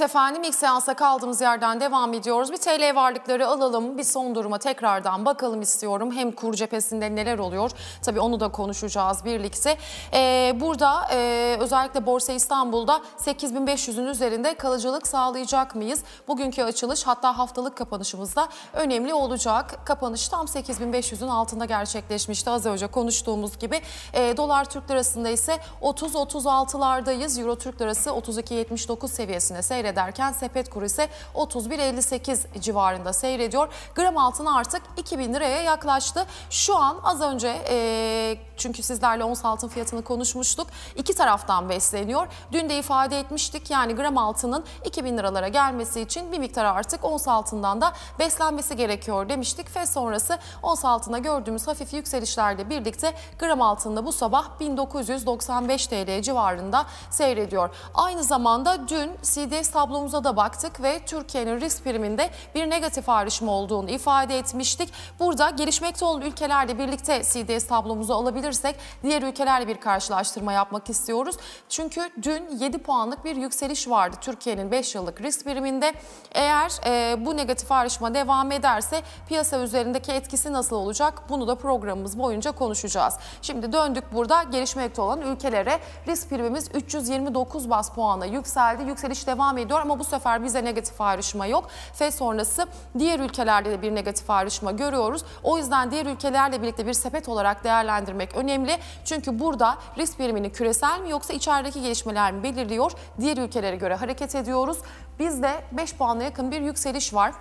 Evet efendim ilk seansa kaldığımız yerden devam ediyoruz. Bir TL varlıkları alalım, bir son duruma tekrardan bakalım istiyorum. Hem kur cephesinde neler oluyor? Tabii onu da konuşacağız birlikte. Ee, burada e, özellikle Borsa İstanbul'da 8500'ün üzerinde kalıcılık sağlayacak mıyız? Bugünkü açılış hatta haftalık kapanışımızda önemli olacak. Kapanış tam 8500'ün altında gerçekleşmişti az önce konuştuğumuz gibi. E, Dolar Türk Lirası'nda ise 30-36'lardayız. Euro Türk Lirası 32.79 seviyesine seyredilmişti seyrederken sepet kuru ise 31.58 civarında seyrediyor. Gram altın artık 2000 liraya yaklaştı. Şu an az önce e, çünkü sizlerle ons altın fiyatını konuşmuştuk. İki taraftan besleniyor. Dün de ifade etmiştik yani gram altının 2000 liralara gelmesi için bir miktar artık ons altından da beslenmesi gerekiyor demiştik. Ve sonrası ons altına gördüğümüz hafif yükselişlerle birlikte gram altında bu sabah 1995 TL civarında seyrediyor. Aynı zamanda dün CDS tablomuza da baktık ve Türkiye'nin risk priminde bir negatif ayrışma olduğunu ifade etmiştik. Burada gelişmekte olan ülkelerle birlikte CDS tablomuzu alabilirsek diğer ülkelerle bir karşılaştırma yapmak istiyoruz. Çünkü dün 7 puanlık bir yükseliş vardı Türkiye'nin 5 yıllık risk priminde. Eğer e, bu negatif ayrışma devam ederse piyasa üzerindeki etkisi nasıl olacak? Bunu da programımız boyunca konuşacağız. Şimdi döndük burada gelişmekte olan ülkelere risk primimiz 329 bas puanla yükseldi. Yükseliş devam ediyor ediyor ama bu sefer bize negatif ayrışma yok. F sonrası diğer ülkelerde de bir negatif ayrışma görüyoruz. O yüzden diğer ülkelerle birlikte bir sepet olarak değerlendirmek önemli. Çünkü burada risk birimini küresel mi yoksa içerideki gelişmeler mi belirliyor? Diğer ülkelere göre hareket ediyoruz. Bizde 5 puanla yakın bir yükseliş var.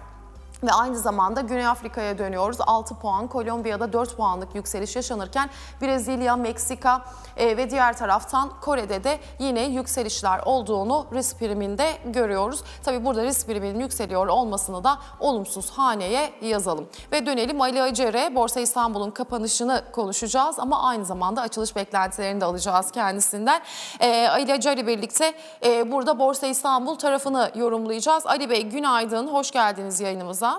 Ve aynı zamanda Güney Afrika'ya dönüyoruz. 6 puan, Kolombiya'da 4 puanlık yükseliş yaşanırken Brezilya, Meksika e, ve diğer taraftan Kore'de de yine yükselişler olduğunu risk priminde görüyoruz. Tabi burada risk priminin yükseliyor olmasını da olumsuz haneye yazalım. Ve dönelim Ali Acer'e Borsa İstanbul'un kapanışını konuşacağız ama aynı zamanda açılış beklentilerini de alacağız kendisinden. E, Ali Acer'le birlikte e, burada Borsa İstanbul tarafını yorumlayacağız. Ali Bey günaydın, hoş geldiniz yayınımıza.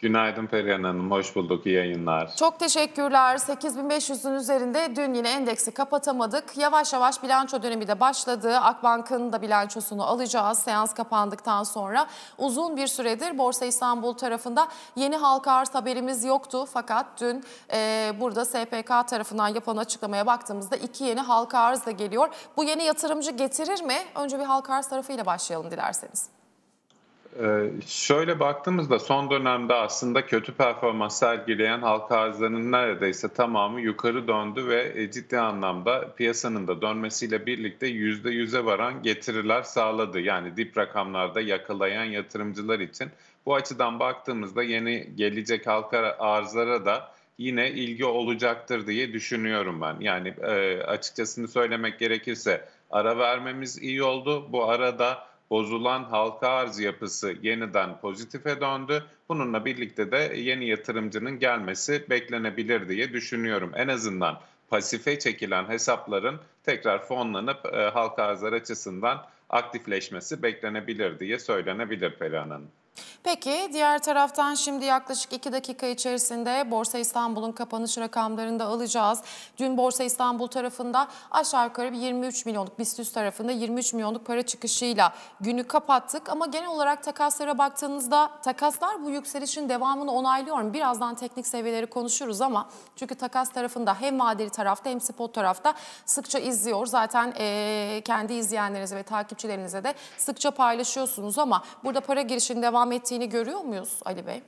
Günaydın Perihan Hanım, hoş bulduk, iyi yayınlar. Çok teşekkürler. 8500'ün üzerinde dün yine endeksi kapatamadık. Yavaş yavaş bilanço dönemi de başladı. Akbank'ın da bilançosunu alacağız seans kapandıktan sonra. Uzun bir süredir Borsa İstanbul tarafında yeni halka arz haberimiz yoktu. Fakat dün e, burada SPK tarafından yapılan açıklamaya baktığımızda iki yeni halka arz da geliyor. Bu yeni yatırımcı getirir mi? Önce bir halka arz tarafıyla başlayalım dilerseniz. Ee, şöyle baktığımızda son dönemde aslında kötü performans sergileyen halka arzlarının neredeyse tamamı yukarı döndü ve e, ciddi anlamda piyasanın da dönmesiyle birlikte yüzde yüz'e varan getiriler sağladı. Yani dip rakamlarda yakalayan yatırımcılar için bu açıdan baktığımızda yeni gelecek halka arzlara da yine ilgi olacaktır diye düşünüyorum ben. Yani e, açıkçasını söylemek gerekirse ara vermemiz iyi oldu. Bu arada bozulan halka arz yapısı yeniden pozitife döndü. Bununla birlikte de yeni yatırımcının gelmesi beklenebilir diye düşünüyorum. En azından pasife çekilen hesapların tekrar fonlanıp e, halka arzlar açısından aktifleşmesi beklenebilir diye söylenebilir Perihan Hanım. Peki diğer taraftan şimdi yaklaşık 2 dakika içerisinde Borsa İstanbul'un kapanış rakamlarını da alacağız. Dün Borsa İstanbul tarafında aşağı yukarı bir 23 milyonluk BIST tarafında 23 milyonluk para çıkışıyla günü kapattık. Ama genel olarak takaslara baktığınızda takaslar bu yükselişin devamını onaylıyor mu? Birazdan teknik seviyeleri konuşuruz ama çünkü takas tarafında hem vadeli tarafta hem spot tarafta sıkça izliyor. Zaten e, kendi izleyenlerinize ve takipçilerinize de sıkça paylaşıyorsunuz ama burada para girişin devam devam ettiğini görüyor muyuz Ali Bey?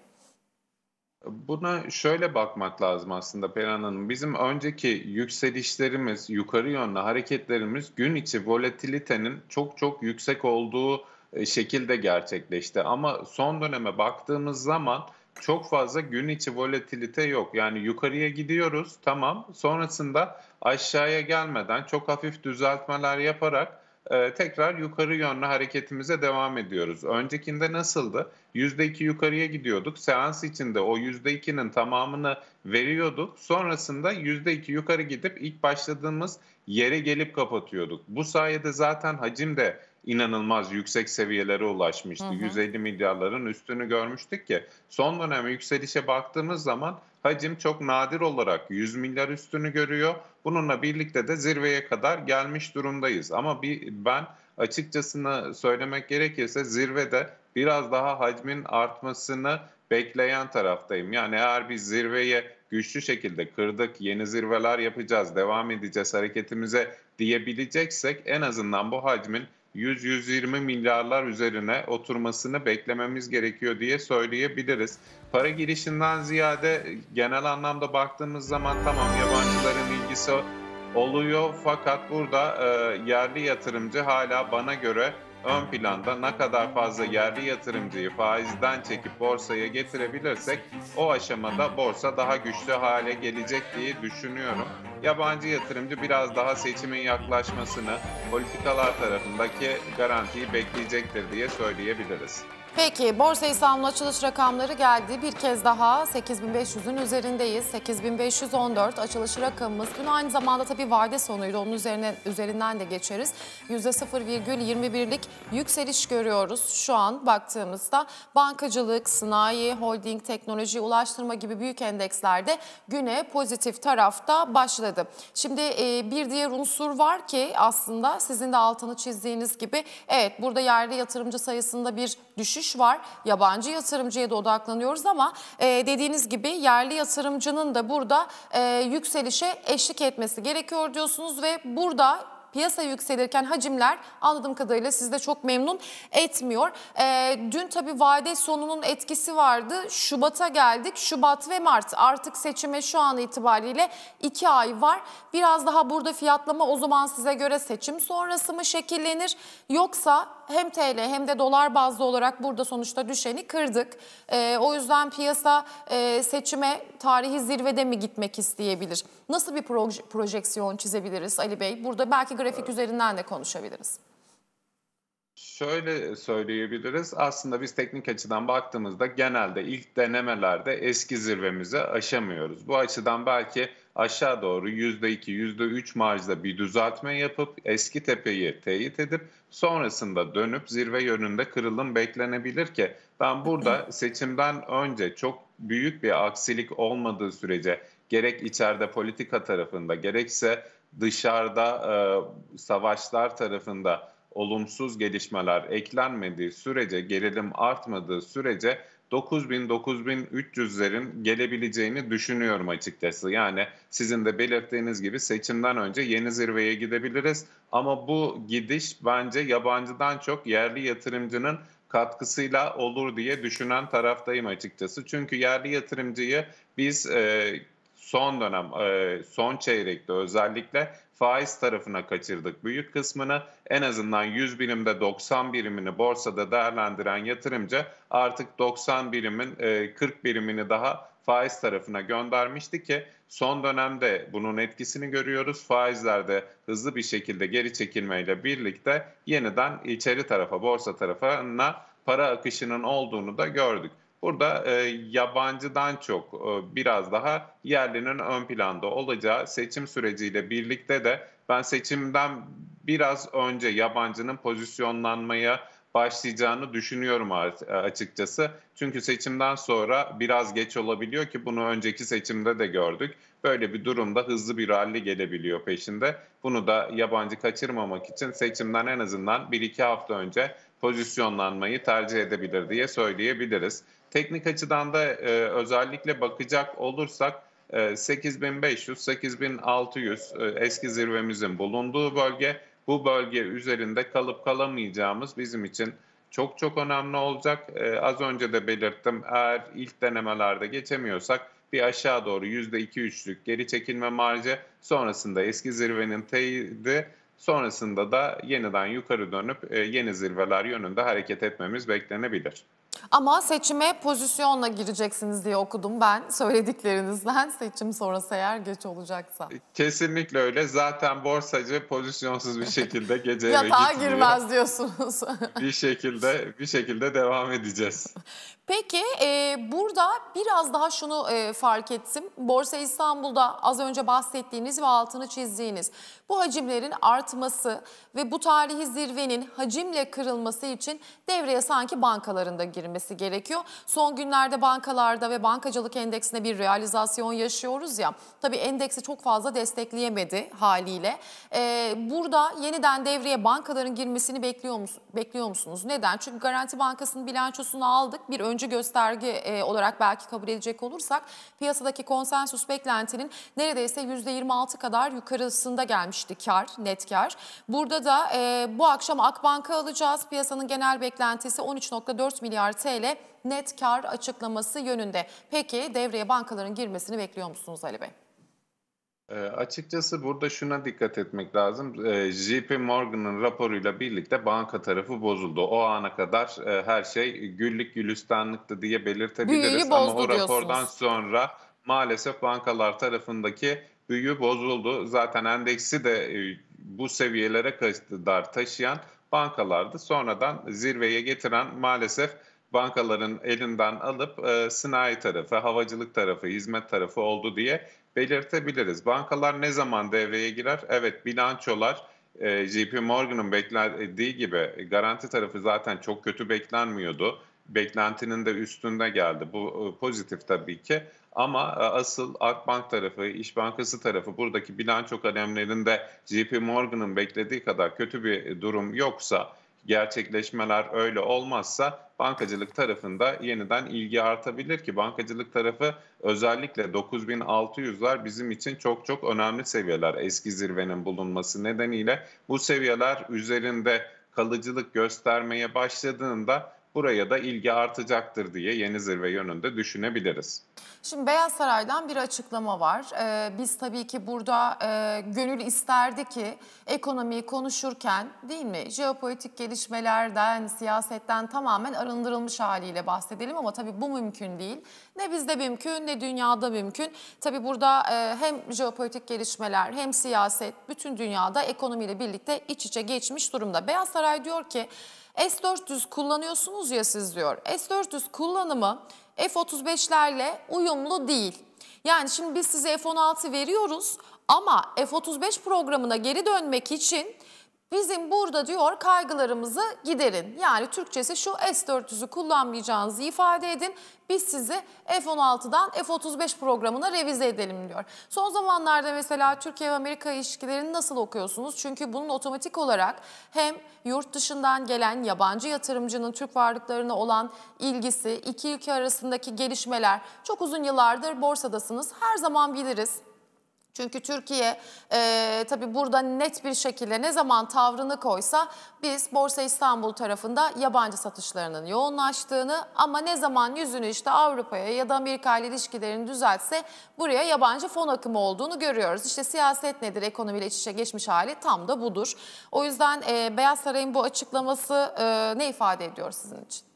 Buna şöyle bakmak lazım aslında Perihan Hanım. Bizim önceki yükselişlerimiz, yukarı yönlü hareketlerimiz gün içi volatilitenin çok çok yüksek olduğu e, şekilde gerçekleşti. Ama son döneme baktığımız zaman çok fazla gün içi volatilite yok. Yani yukarıya gidiyoruz tamam sonrasında aşağıya gelmeden çok hafif düzeltmeler yaparak e, tekrar yukarı yönlü hareketimize devam ediyoruz. Öncekinde nasıldı? %2 yukarıya gidiyorduk. Seans içinde o %2'nin tamamını veriyorduk. Sonrasında %2 yukarı gidip ilk başladığımız yere gelip kapatıyorduk. Bu sayede zaten hacim de inanılmaz yüksek seviyelere ulaşmıştı. Hı hı. 150 milyarların üstünü görmüştük ki son dönem yükselişe baktığımız zaman hacim çok nadir olarak 100 milyar üstünü görüyor. Bununla birlikte de zirveye kadar gelmiş durumdayız. Ama bir, ben açıkçasını söylemek gerekirse zirvede biraz daha hacmin artmasını bekleyen taraftayım. Yani eğer biz zirveye güçlü şekilde kırdık, yeni zirveler yapacağız, devam edeceğiz hareketimize diyebileceksek en azından bu hacmin 100-120 milyarlar üzerine oturmasını beklememiz gerekiyor diye söyleyebiliriz. Para girişinden ziyade genel anlamda baktığımız zaman tamam yabancıların ilgisi oluyor fakat burada e, yerli yatırımcı hala bana göre ön planda ne kadar fazla yerli yatırımcıyı faizden çekip borsaya getirebilirsek o aşamada borsa daha güçlü hale gelecek diye düşünüyorum. Yabancı yatırımcı biraz daha seçimin yaklaşmasını politikalar tarafındaki garantiyi bekleyecektir diye söyleyebiliriz. Peki Borsa İstanbul açılış rakamları geldi. Bir kez daha 8500'ün üzerindeyiz. 8514 açılış rakamımız. Dün aynı zamanda tabii vade sonuydu. Onun üzerine üzerinden de geçeriz. %0,21'lik yükseliş görüyoruz şu an baktığımızda. Bankacılık, sanayi, holding, teknoloji, ulaştırma gibi büyük endekslerde güne pozitif tarafta başladı. Şimdi e, bir diğer unsur var ki aslında sizin de altını çizdiğiniz gibi evet burada yerli yatırımcı sayısında bir düşüş düşüş var. Yabancı yatırımcıya da odaklanıyoruz ama e, dediğiniz gibi yerli yatırımcının da burada e, yükselişe eşlik etmesi gerekiyor diyorsunuz ve burada piyasa yükselirken hacimler anladığım kadarıyla sizde çok memnun etmiyor. E, dün tabi vade sonunun etkisi vardı. Şubat'a geldik. Şubat ve Mart artık seçime şu an itibariyle 2 ay var. Biraz daha burada fiyatlama o zaman size göre seçim sonrası mı şekillenir yoksa hem TL hem de dolar bazlı olarak burada sonuçta düşeni kırdık. E, o yüzden piyasa e, seçime tarihi zirvede mi gitmek isteyebilir? Nasıl bir proje, projeksiyon çizebiliriz Ali Bey? Burada belki grafik evet. üzerinden de konuşabiliriz. Şöyle söyleyebiliriz. Aslında biz teknik açıdan baktığımızda genelde ilk denemelerde eski zirvemizi aşamıyoruz. Bu açıdan belki aşağı doğru %2, %3 marjda bir düzeltme yapıp eski tepeyi teyit edip Sonrasında dönüp zirve yönünde kırılım beklenebilir ki ben burada seçimden önce çok büyük bir aksilik olmadığı sürece gerek içeride politika tarafında gerekse dışarıda e, savaşlar tarafında olumsuz gelişmeler eklenmediği sürece, gerilim artmadığı sürece 9000-9300'lerin gelebileceğini düşünüyorum açıkçası. Yani sizin de belirttiğiniz gibi seçimden önce yeni zirveye gidebiliriz. Ama bu gidiş bence yabancıdan çok yerli yatırımcının katkısıyla olur diye düşünen taraftayım açıkçası. Çünkü yerli yatırımcıyı biz e, son dönem, e, son çeyrekte özellikle faiz tarafına kaçırdık büyük kısmını. En azından 100 birimde 90 birimini borsada değerlendiren yatırımcı artık 90 birimin 40 e, birimini daha faiz tarafına göndermişti ki son dönemde bunun etkisini görüyoruz. Faizlerde hızlı bir şekilde geri çekilmeyle birlikte yeniden içeri tarafa, borsa tarafına para akışının olduğunu da gördük. Burada e, yabancıdan çok e, biraz daha yerlinin ön planda olacağı seçim süreciyle birlikte de ben seçimden biraz önce yabancının pozisyonlanmaya başlayacağını düşünüyorum açıkçası. Çünkü seçimden sonra biraz geç olabiliyor ki bunu önceki seçimde de gördük. Böyle bir durumda hızlı bir rally gelebiliyor peşinde. Bunu da yabancı kaçırmamak için seçimden en azından 1-2 hafta önce pozisyonlanmayı tercih edebilir diye söyleyebiliriz. Teknik açıdan da e, özellikle bakacak olursak 8500-8600 e, e, eski zirvemizin bulunduğu bölge bu bölge üzerinde kalıp kalamayacağımız bizim için çok çok önemli olacak. E, az önce de belirttim eğer ilk denemelerde geçemiyorsak bir aşağı doğru %2-3'lük geri çekilme marjı sonrasında eski zirvenin teyidi sonrasında da yeniden yukarı dönüp yeni zirveler yönünde hareket etmemiz beklenebilir. Ama seçime pozisyonla gireceksiniz diye okudum ben söylediklerinizden. Seçim sonrası eğer geç olacaksa. E, kesinlikle öyle. Zaten borsacı pozisyonsuz bir şekilde gece eve gitmiyor. girmez diyorsunuz. bir şekilde bir şekilde devam edeceğiz. Peki e, burada biraz daha şunu e, fark ettim. Borsa İstanbul'da az önce bahsettiğiniz ve altını çizdiğiniz bu hacimlerin artması ve bu tarihi zirvenin hacimle kırılması için devreye sanki bankalarında girmesi gerekiyor. Son günlerde bankalarda ve bankacılık endeksine bir realizasyon yaşıyoruz ya. Tabii endeksi çok fazla destekleyemedi haliyle. E, burada yeniden devreye bankaların girmesini bekliyor, musun, bekliyor musunuz? Neden? Çünkü Garanti Bankası'nın bilançosunu aldık bir önce öncü gösterge e, olarak belki kabul edecek olursak piyasadaki konsensus beklentinin neredeyse %26 kadar yukarısında gelmişti kar, net kar. Burada da e, bu akşam Akbank'a alacağız. Piyasanın genel beklentisi 13.4 milyar TL net kar açıklaması yönünde. Peki devreye bankaların girmesini bekliyor musunuz Ali Bey? E, açıkçası burada şuna dikkat etmek lazım. E, ee, JP Morgan'ın raporuyla birlikte banka tarafı bozuldu. O ana kadar e, her şey güllük gülistanlıktı diye belirtebiliriz. Ama o rapordan sonra maalesef bankalar tarafındaki büyü bozuldu. Zaten endeksi de e, bu seviyelere kadar taşıyan bankalardı. Sonradan zirveye getiren maalesef bankaların elinden alıp e, sanayi tarafı, havacılık tarafı, hizmet tarafı oldu diye belirtebiliriz. Bankalar ne zaman devreye girer? Evet bilançolar e, JP Morgan'ın beklediği gibi garanti tarafı zaten çok kötü beklenmiyordu. Beklentinin de üstünde geldi. Bu e, pozitif tabii ki. Ama e, asıl Akbank tarafı, İş Bankası tarafı buradaki bilanço kalemlerinde JP Morgan'ın beklediği kadar kötü bir durum yoksa gerçekleşmeler öyle olmazsa bankacılık tarafında yeniden ilgi artabilir ki bankacılık tarafı özellikle 9600'ler bizim için çok çok önemli seviyeler eski zirvenin bulunması nedeniyle bu seviyeler üzerinde kalıcılık göstermeye başladığında buraya da ilgi artacaktır diye yeni zirve yönünde düşünebiliriz. Şimdi Beyaz Saray'dan bir açıklama var. Ee, biz tabii ki burada e, gönül isterdi ki ekonomiyi konuşurken değil mi jeopolitik gelişmelerden, siyasetten tamamen arındırılmış haliyle bahsedelim ama tabii bu mümkün değil. Ne bizde mümkün ne dünyada mümkün. Tabi burada e, hem jeopolitik gelişmeler hem siyaset bütün dünyada ekonomiyle birlikte iç içe geçmiş durumda. Beyaz Saray diyor ki S-400 kullanıyorsunuz ya siz diyor. S-400 kullanımı F-35'lerle uyumlu değil. Yani şimdi biz size F-16 veriyoruz ama F-35 programına geri dönmek için Bizim burada diyor kaygılarımızı giderin. Yani Türkçesi şu S-400'ü kullanmayacağınızı ifade edin. Biz sizi F-16'dan F-35 programına revize edelim diyor. Son zamanlarda mesela Türkiye ve Amerika ilişkilerini nasıl okuyorsunuz? Çünkü bunun otomatik olarak hem yurt dışından gelen yabancı yatırımcının Türk varlıklarına olan ilgisi, iki ülke arasındaki gelişmeler çok uzun yıllardır borsadasınız. Her zaman biliriz çünkü Türkiye e, tabii burada net bir şekilde ne zaman tavrını koysa biz Borsa İstanbul tarafında yabancı satışlarının yoğunlaştığını ama ne zaman yüzünü işte Avrupa'ya ya da Amerika ile ilişkilerini düzeltse buraya yabancı fon akımı olduğunu görüyoruz. İşte siyaset nedir ekonomiyle iç içe geçmiş hali tam da budur. O yüzden e, Beyaz Saray'ın bu açıklaması e, ne ifade ediyor sizin için?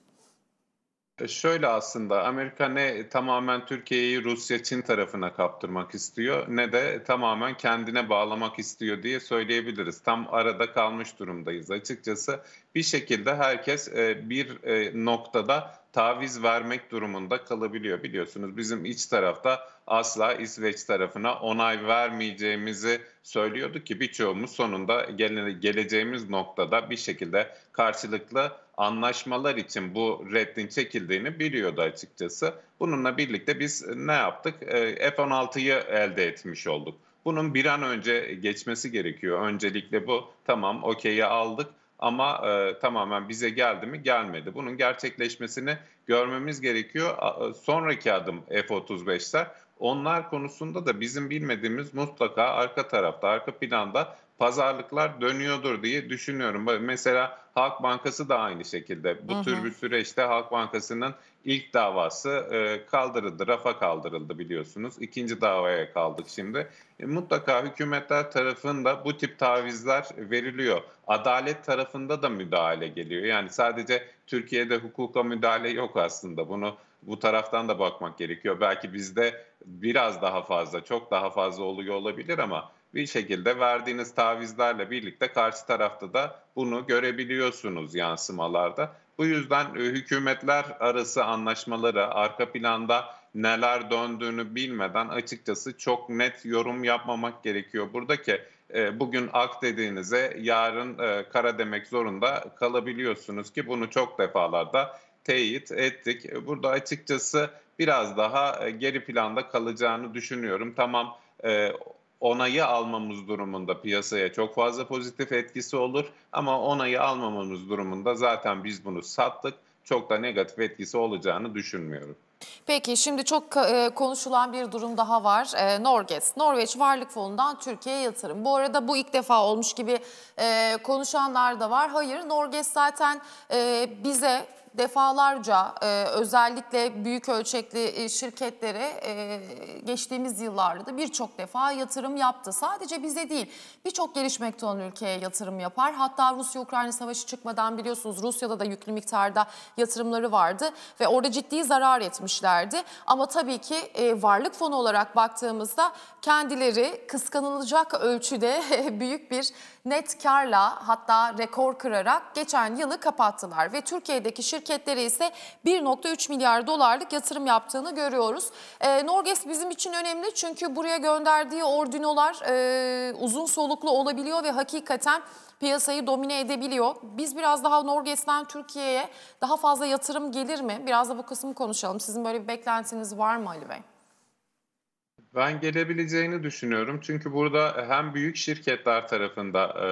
E, şöyle aslında Amerika ne tamamen Türkiye'yi Rusya Çin tarafına kaptırmak istiyor ne de tamamen kendine bağlamak istiyor diye söyleyebiliriz. Tam arada kalmış durumdayız açıkçası. Bir şekilde herkes e, bir e, noktada taviz vermek durumunda kalabiliyor biliyorsunuz. Bizim iç tarafta asla İsveç tarafına onay vermeyeceğimizi söylüyordu ki birçoğumuz sonunda gele, geleceğimiz noktada bir şekilde karşılıklı anlaşmalar için bu reddin çekildiğini biliyordu açıkçası. Bununla birlikte biz e, ne yaptık? E, F-16'yı elde etmiş olduk. Bunun bir an önce geçmesi gerekiyor. Öncelikle bu tamam okeyi aldık ama e, tamamen bize geldi mi gelmedi. Bunun gerçekleşmesini görmemiz gerekiyor. E, sonraki adım F-35'ler. Onlar konusunda da bizim bilmediğimiz mutlaka arka tarafta, arka planda pazarlıklar dönüyordur diye düşünüyorum. Mesela Halk Bankası da aynı şekilde. Bu hı hı. tür bir süreçte Halk Bankası'nın ilk davası e, kaldırıldı, rafa kaldırıldı biliyorsunuz. İkinci davaya kaldık şimdi. E, mutlaka hükümetler tarafında bu tip tavizler veriliyor. Adalet tarafında da müdahale geliyor. Yani sadece Türkiye'de hukuka müdahale yok aslında. Bunu bu taraftan da bakmak gerekiyor. Belki bizde biraz daha fazla, çok daha fazla oluyor olabilir ama bir şekilde verdiğiniz tavizlerle birlikte karşı tarafta da bunu görebiliyorsunuz yansımalarda. Bu yüzden e, hükümetler arası anlaşmaları arka planda neler döndüğünü bilmeden açıkçası çok net yorum yapmamak gerekiyor. Buradaki e, bugün ak dediğinize yarın e, kara demek zorunda kalabiliyorsunuz ki bunu çok defalarda teyit ettik. Burada açıkçası biraz daha geri planda kalacağını düşünüyorum. Tamam onayı almamız durumunda piyasaya çok fazla pozitif etkisi olur ama onayı almamamız durumunda zaten biz bunu sattık çok da negatif etkisi olacağını düşünmüyorum. Peki şimdi çok e, konuşulan bir durum daha var. E, Norges, Norveç Varlık Fonu'ndan Türkiye'ye yatırım. Bu arada bu ilk defa olmuş gibi e, konuşanlar da var. Hayır, Norges zaten bize defalarca e, özellikle büyük ölçekli e, şirketlere e, geçtiğimiz yıllarda da birçok defa yatırım yaptı. Sadece bize değil birçok gelişmekte olan ülkeye yatırım yapar. Hatta Rusya-Ukrayna savaşı çıkmadan biliyorsunuz Rusya'da da yüklü miktarda yatırımları vardı ve orada ciddi zarar etmişlerdi. Ama tabii ki e, varlık fonu olarak baktığımızda kendileri kıskanılacak ölçüde büyük bir net karla hatta rekor kırarak geçen yılı kapattılar ve Türkiye'deki şirketlere ise 1.3 milyar dolarlık yatırım yaptığını görüyoruz. E, Norges bizim için önemli çünkü buraya gönderdiği ordinolar e, uzun soluklu olabiliyor ve hakikaten piyasayı domine edebiliyor. Biz biraz daha Norges'ten Türkiye'ye daha fazla yatırım gelir mi? Biraz da bu kısmı konuşalım. Sizin böyle bir beklentiniz var mı Ali Bey? Ben gelebileceğini düşünüyorum. Çünkü burada hem büyük şirketler tarafında e,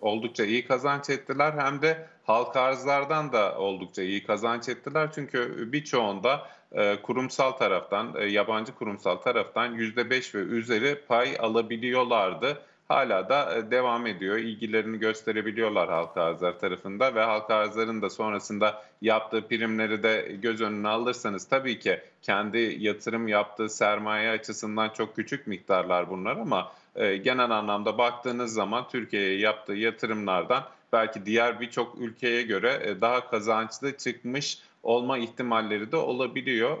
oldukça iyi kazanç ettiler hem de halk arzlardan da oldukça iyi kazanç ettiler. Çünkü birçoğunda e, kurumsal taraftan, e, yabancı kurumsal taraftan %5 ve üzeri pay alabiliyorlardı hala da e, devam ediyor. İlgilerini gösterebiliyorlar Halka Arzlar tarafında ve Halka Arzlar'ın da sonrasında yaptığı primleri de göz önüne alırsanız tabii ki kendi yatırım yaptığı sermaye açısından çok küçük miktarlar bunlar ama e, genel anlamda baktığınız zaman Türkiye'ye yaptığı yatırımlardan belki diğer birçok ülkeye göre e, daha kazançlı çıkmış olma ihtimalleri de olabiliyor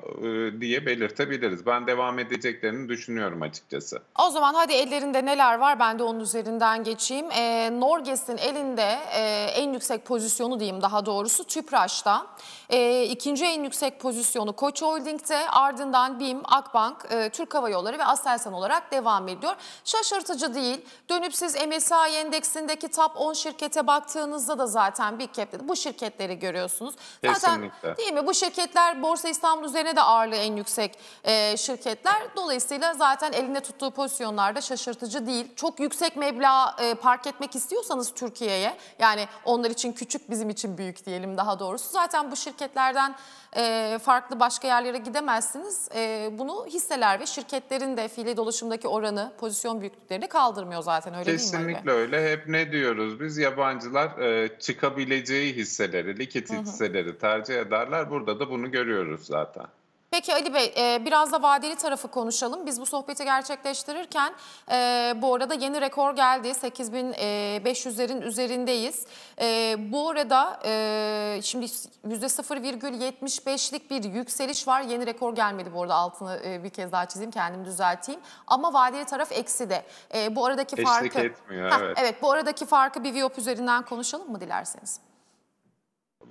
diye belirtebiliriz. Ben devam edeceklerini düşünüyorum açıkçası. O zaman hadi ellerinde neler var ben de onun üzerinden geçeyim. E, Norges'in elinde e, en yüksek pozisyonu diyeyim daha doğrusu Tüpraş'ta. E, ikinci en yüksek pozisyonu Koç Holding'de ardından BİM, Akbank, e, Türk Hava Yolları ve Aselsan olarak devam ediyor. Şaşırtıcı değil. Dönüp siz MSCI endeksindeki top 10 şirkete baktığınızda da zaten bir cap'te bu şirketleri görüyorsunuz. Kesinlikle. Zaten şirketler. Değil mi? Bu şirketler Borsa İstanbul üzerine de ağırlığı en yüksek e, şirketler. Dolayısıyla zaten elinde tuttuğu pozisyonlarda şaşırtıcı değil. Çok yüksek meblağ e, park etmek istiyorsanız Türkiye'ye yani onlar için küçük bizim için büyük diyelim daha doğrusu. Zaten bu şirketlerden e, farklı başka yerlere gidemezsiniz. E, bunu hisseler ve şirketlerin de fiili dolaşımdaki oranı, pozisyon büyüklüklerini kaldırmıyor zaten öyle Kesinlikle değil mi? Kesinlikle öyle. Hep ne diyoruz biz yabancılar e, çıkabileceği hisseleri, likit hisseleri tercih ederler. Burada da bunu görüyoruz zaten. Peki Ali Bey e, biraz da vadeli tarafı konuşalım. Biz bu sohbeti gerçekleştirirken e, bu arada yeni rekor geldi. 8500'lerin e, üzerindeyiz. bu arada e, şimdi %0,75'lik bir yükseliş var. Yeni rekor gelmedi bu arada altını bir kez daha çizeyim kendimi düzelteyim. Ama vadeli taraf eksi de. bu aradaki Eşlik farkı... etmiyor Heh, evet. Evet bu aradaki farkı bir VIOP üzerinden konuşalım mı dilerseniz?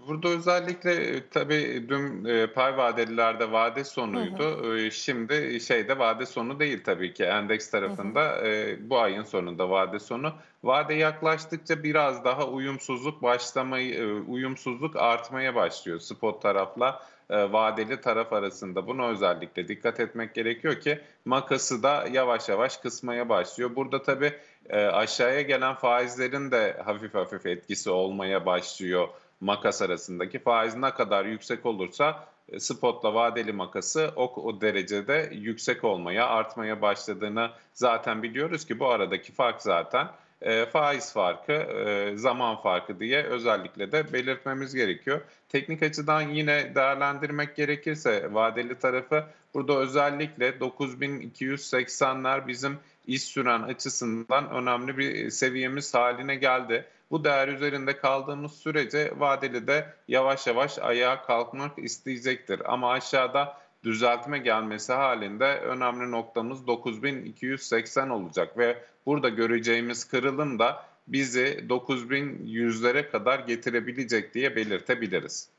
Burada özellikle e, tabii e, dün e, pay vadelilerde vade sonuydu. Hı hı. Şimdi şeyde vade sonu değil tabii ki. Endeks tarafında hı hı. bu ayın sonunda vade sonu. Vade yaklaştıkça biraz daha uyumsuzluk başlamayı uyumsuzluk artmaya başlıyor spot tarafla vadeli taraf arasında. Buna özellikle dikkat etmek gerekiyor ki makası da yavaş yavaş kısmaya başlıyor. Burada tabii aşağıya gelen faizlerin de hafif hafif etkisi olmaya başlıyor makas arasındaki faiz ne kadar yüksek olursa e, spotla vadeli makası o, o derecede yüksek olmaya, artmaya başladığını zaten biliyoruz ki bu aradaki fark zaten e, faiz farkı, e, zaman farkı diye özellikle de belirtmemiz gerekiyor. Teknik açıdan yine değerlendirmek gerekirse vadeli tarafı burada özellikle 9280'ler bizim iş süren açısından önemli bir seviyemiz haline geldi. Bu değer üzerinde kaldığımız sürece vadeli de yavaş yavaş ayağa kalkmak isteyecektir. Ama aşağıda düzeltme gelmesi halinde önemli noktamız 9280 olacak ve burada göreceğimiz kırılım da bizi 9100'lere kadar getirebilecek diye belirtebiliriz.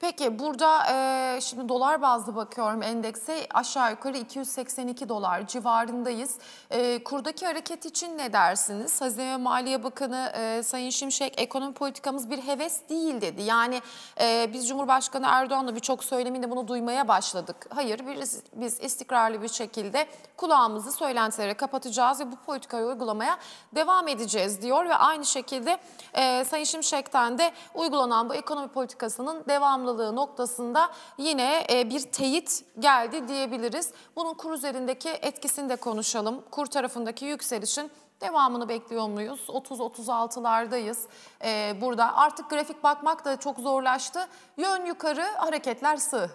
Peki burada e, şimdi dolar bazlı bakıyorum endekse aşağı yukarı 282 dolar civarındayız. E, kurdaki hareket için ne dersiniz? Hazine ve Maliye Bakanı e, Sayın Şimşek ekonomi politikamız bir heves değil dedi. Yani e, biz Cumhurbaşkanı Erdoğan'la birçok söyleminde bunu duymaya başladık. Hayır biz, biz istikrarlı bir şekilde kulağımızı söylentilere kapatacağız ve bu politikayı uygulamaya devam edeceğiz diyor. Ve aynı şekilde e, Sayın Şimşek'ten de uygulanan bu ekonomi politikasının devamlı bağımlılığı noktasında yine e, bir teyit geldi diyebiliriz. Bunun kur üzerindeki etkisini de konuşalım. Kur tarafındaki yükselişin devamını bekliyor muyuz? 30-36'lardayız. E, burada artık grafik bakmak da çok zorlaştı. Yön yukarı hareketler sığ.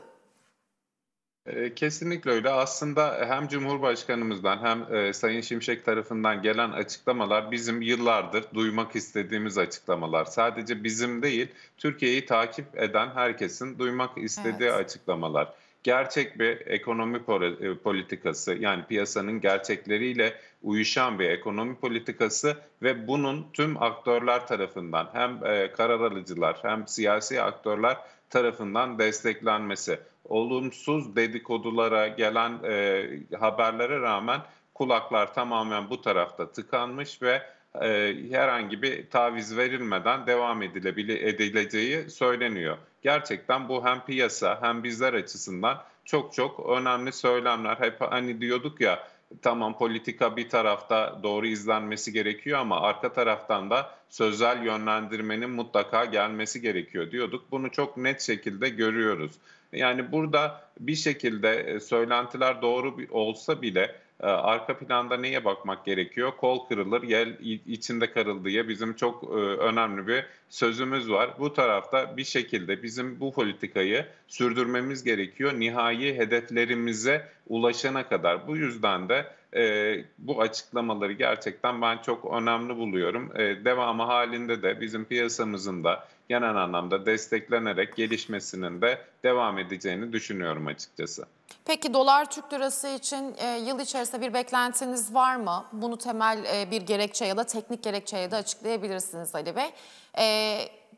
Ee, kesinlikle öyle. Aslında hem Cumhurbaşkanımızdan hem e, Sayın Şimşek tarafından gelen açıklamalar bizim yıllardır duymak istediğimiz açıklamalar. Sadece bizim değil, Türkiye'yi takip eden herkesin duymak istediği evet. açıklamalar. Gerçek bir ekonomi e, politikası yani piyasanın gerçekleriyle uyuşan bir ekonomi politikası ve bunun tüm aktörler tarafından hem e, karar alıcılar hem siyasi aktörler tarafından desteklenmesi olumsuz dedikodulara gelen e, haberlere rağmen kulaklar tamamen bu tarafta tıkanmış ve e, herhangi bir taviz verilmeden devam edilebile, edileceği söyleniyor. Gerçekten bu hem piyasa hem bizler açısından çok çok önemli söylemler. Hep hani diyorduk ya tamam politika bir tarafta doğru izlenmesi gerekiyor ama arka taraftan da sözel yönlendirmenin mutlaka gelmesi gerekiyor diyorduk. Bunu çok net şekilde görüyoruz. Yani burada bir şekilde e, söylentiler doğru olsa bile ee, arka planda neye bakmak gerekiyor? Kol kırılır, yel içinde kırıl diye bizim çok e, önemli bir sözümüz var. Bu tarafta bir şekilde bizim bu politikayı sürdürmemiz gerekiyor. Nihai hedeflerimize ulaşana kadar. Bu yüzden de e, bu açıklamaları gerçekten ben çok önemli buluyorum. E, devamı halinde de bizim piyasamızın da genel anlamda desteklenerek gelişmesinin de devam edeceğini düşünüyorum açıkçası. Peki dolar Türk lirası için e, yıl içerisinde bir beklentiniz var mı? Bunu temel e, bir gerekçe ya da teknik gerekçeye de açıklayabilirsiniz Ali Bey. E,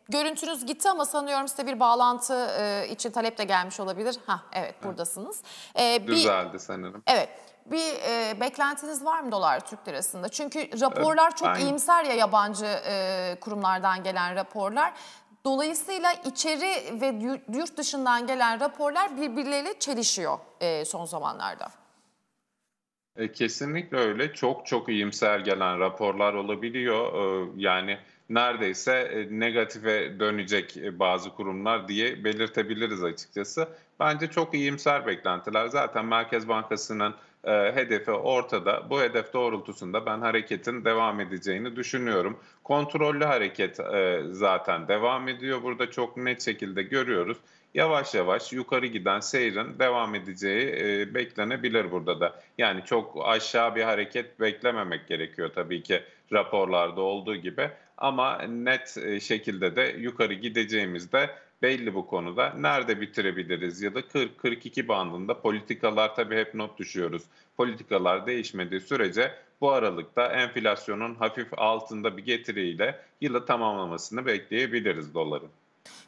görüntünüz gitti ama sanıyorum size bir bağlantı e, için talep de gelmiş olabilir. Ha evet buradasınız. E, bir, Düzeldi sanırım. Evet bir e, beklentiniz var mı dolar Türk lirasında? Çünkü raporlar çok Aynen. iyimser ya yabancı e, kurumlardan gelen raporlar. Dolayısıyla içeri ve yurt dışından gelen raporlar birbirleriyle çelişiyor e, son zamanlarda. E, kesinlikle öyle. Çok çok iyimser gelen raporlar olabiliyor. E, yani neredeyse e, negatife dönecek e, bazı kurumlar diye belirtebiliriz açıkçası. Bence çok iyimser beklentiler. Zaten Merkez Bankası'nın e, hedefi ortada. Bu hedef doğrultusunda ben hareketin devam edeceğini düşünüyorum. Kontrollü hareket e, zaten devam ediyor. Burada çok net şekilde görüyoruz yavaş yavaş yukarı giden seyrin devam edeceği e, beklenebilir burada da. Yani çok aşağı bir hareket beklememek gerekiyor tabii ki raporlarda olduğu gibi ama net e, şekilde de yukarı gideceğimizde belli bu konuda. Nerede bitirebiliriz ya da 40-42 bandında politikalar tabii hep not düşüyoruz. Politikalar değişmediği sürece bu aralıkta enflasyonun hafif altında bir getiriyle yılı tamamlamasını bekleyebiliriz doların.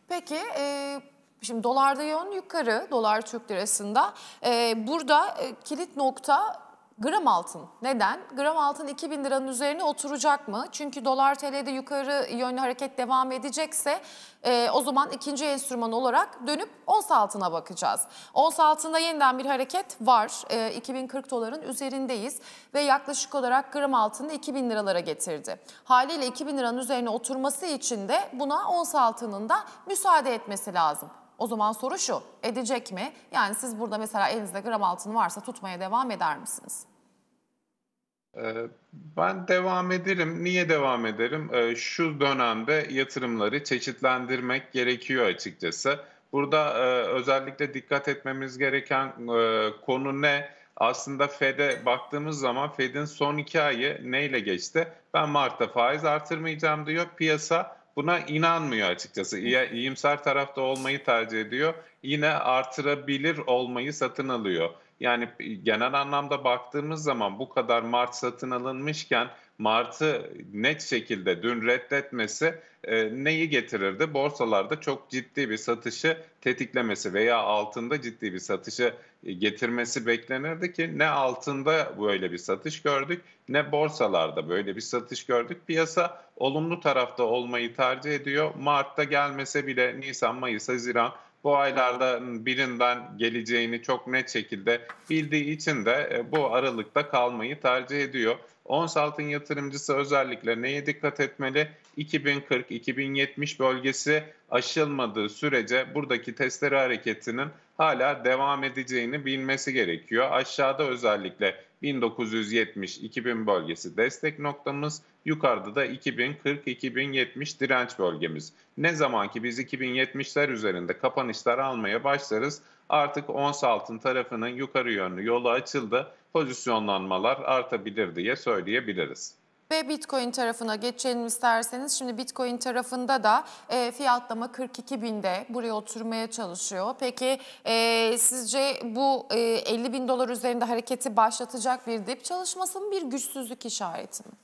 Peki e, şimdi dolarda yön yukarı dolar Türk lirasında. E, burada e, kilit nokta Gram altın. Neden? Gram altın 2000 liranın üzerine oturacak mı? Çünkü dolar TL'de yukarı yönlü hareket devam edecekse e, o zaman ikinci enstrüman olarak dönüp ons altına bakacağız. Ons altında yeniden bir hareket var. E, 2040 doların üzerindeyiz ve yaklaşık olarak gram altını 2000 liralara getirdi. Haliyle 2000 liranın üzerine oturması için de buna ons altının da müsaade etmesi lazım. O zaman soru şu, edecek mi? Yani siz burada mesela elinizde gram altın varsa tutmaya devam eder misiniz? Ee, ben devam ederim. Niye devam ederim? Ee, şu dönemde yatırımları çeşitlendirmek gerekiyor açıkçası. Burada e, özellikle dikkat etmemiz gereken e, konu ne? Aslında FED'e baktığımız zaman FED'in son iki ayı neyle geçti? Ben Mart'ta faiz artırmayacağım diyor. Piyasa buna inanmıyor açıkçası. İyi, iyimser tarafta olmayı tercih ediyor. Yine artırabilir olmayı satın alıyor. Yani genel anlamda baktığımız zaman bu kadar Mart satın alınmışken Mart'ı net şekilde dün reddetmesi e, neyi getirirdi? Borsalarda çok ciddi bir satışı tetiklemesi veya altında ciddi bir satışı e, getirmesi beklenirdi ki ne altında böyle bir satış gördük ne borsalarda böyle bir satış gördük. Piyasa olumlu tarafta olmayı tercih ediyor. Mart'ta gelmese bile Nisan, Mayıs, Haziran bu aylarda birinden geleceğini çok net şekilde bildiği için de e, bu aralıkta kalmayı tercih ediyor. Ons altın yatırımcısı özellikle neye dikkat etmeli? 2040-2070 bölgesi aşılmadığı sürece buradaki testleri hareketinin hala devam edeceğini bilmesi gerekiyor. Aşağıda özellikle 1970-2000 bölgesi destek noktamız, yukarıda da 2040-2070 direnç bölgemiz. Ne zaman ki biz 2070'ler üzerinde kapanışlar almaya başlarız, artık ons altın tarafının yukarı yönlü yolu açıldı pozisyonlanmalar artabilir diye söyleyebiliriz. Ve Bitcoin tarafına geçelim isterseniz. Şimdi Bitcoin tarafında da e, fiyatlama 42 binde buraya oturmaya çalışıyor. Peki e, sizce bu e, 50 bin dolar üzerinde hareketi başlatacak bir dip çalışması mı bir güçsüzlük işareti mi?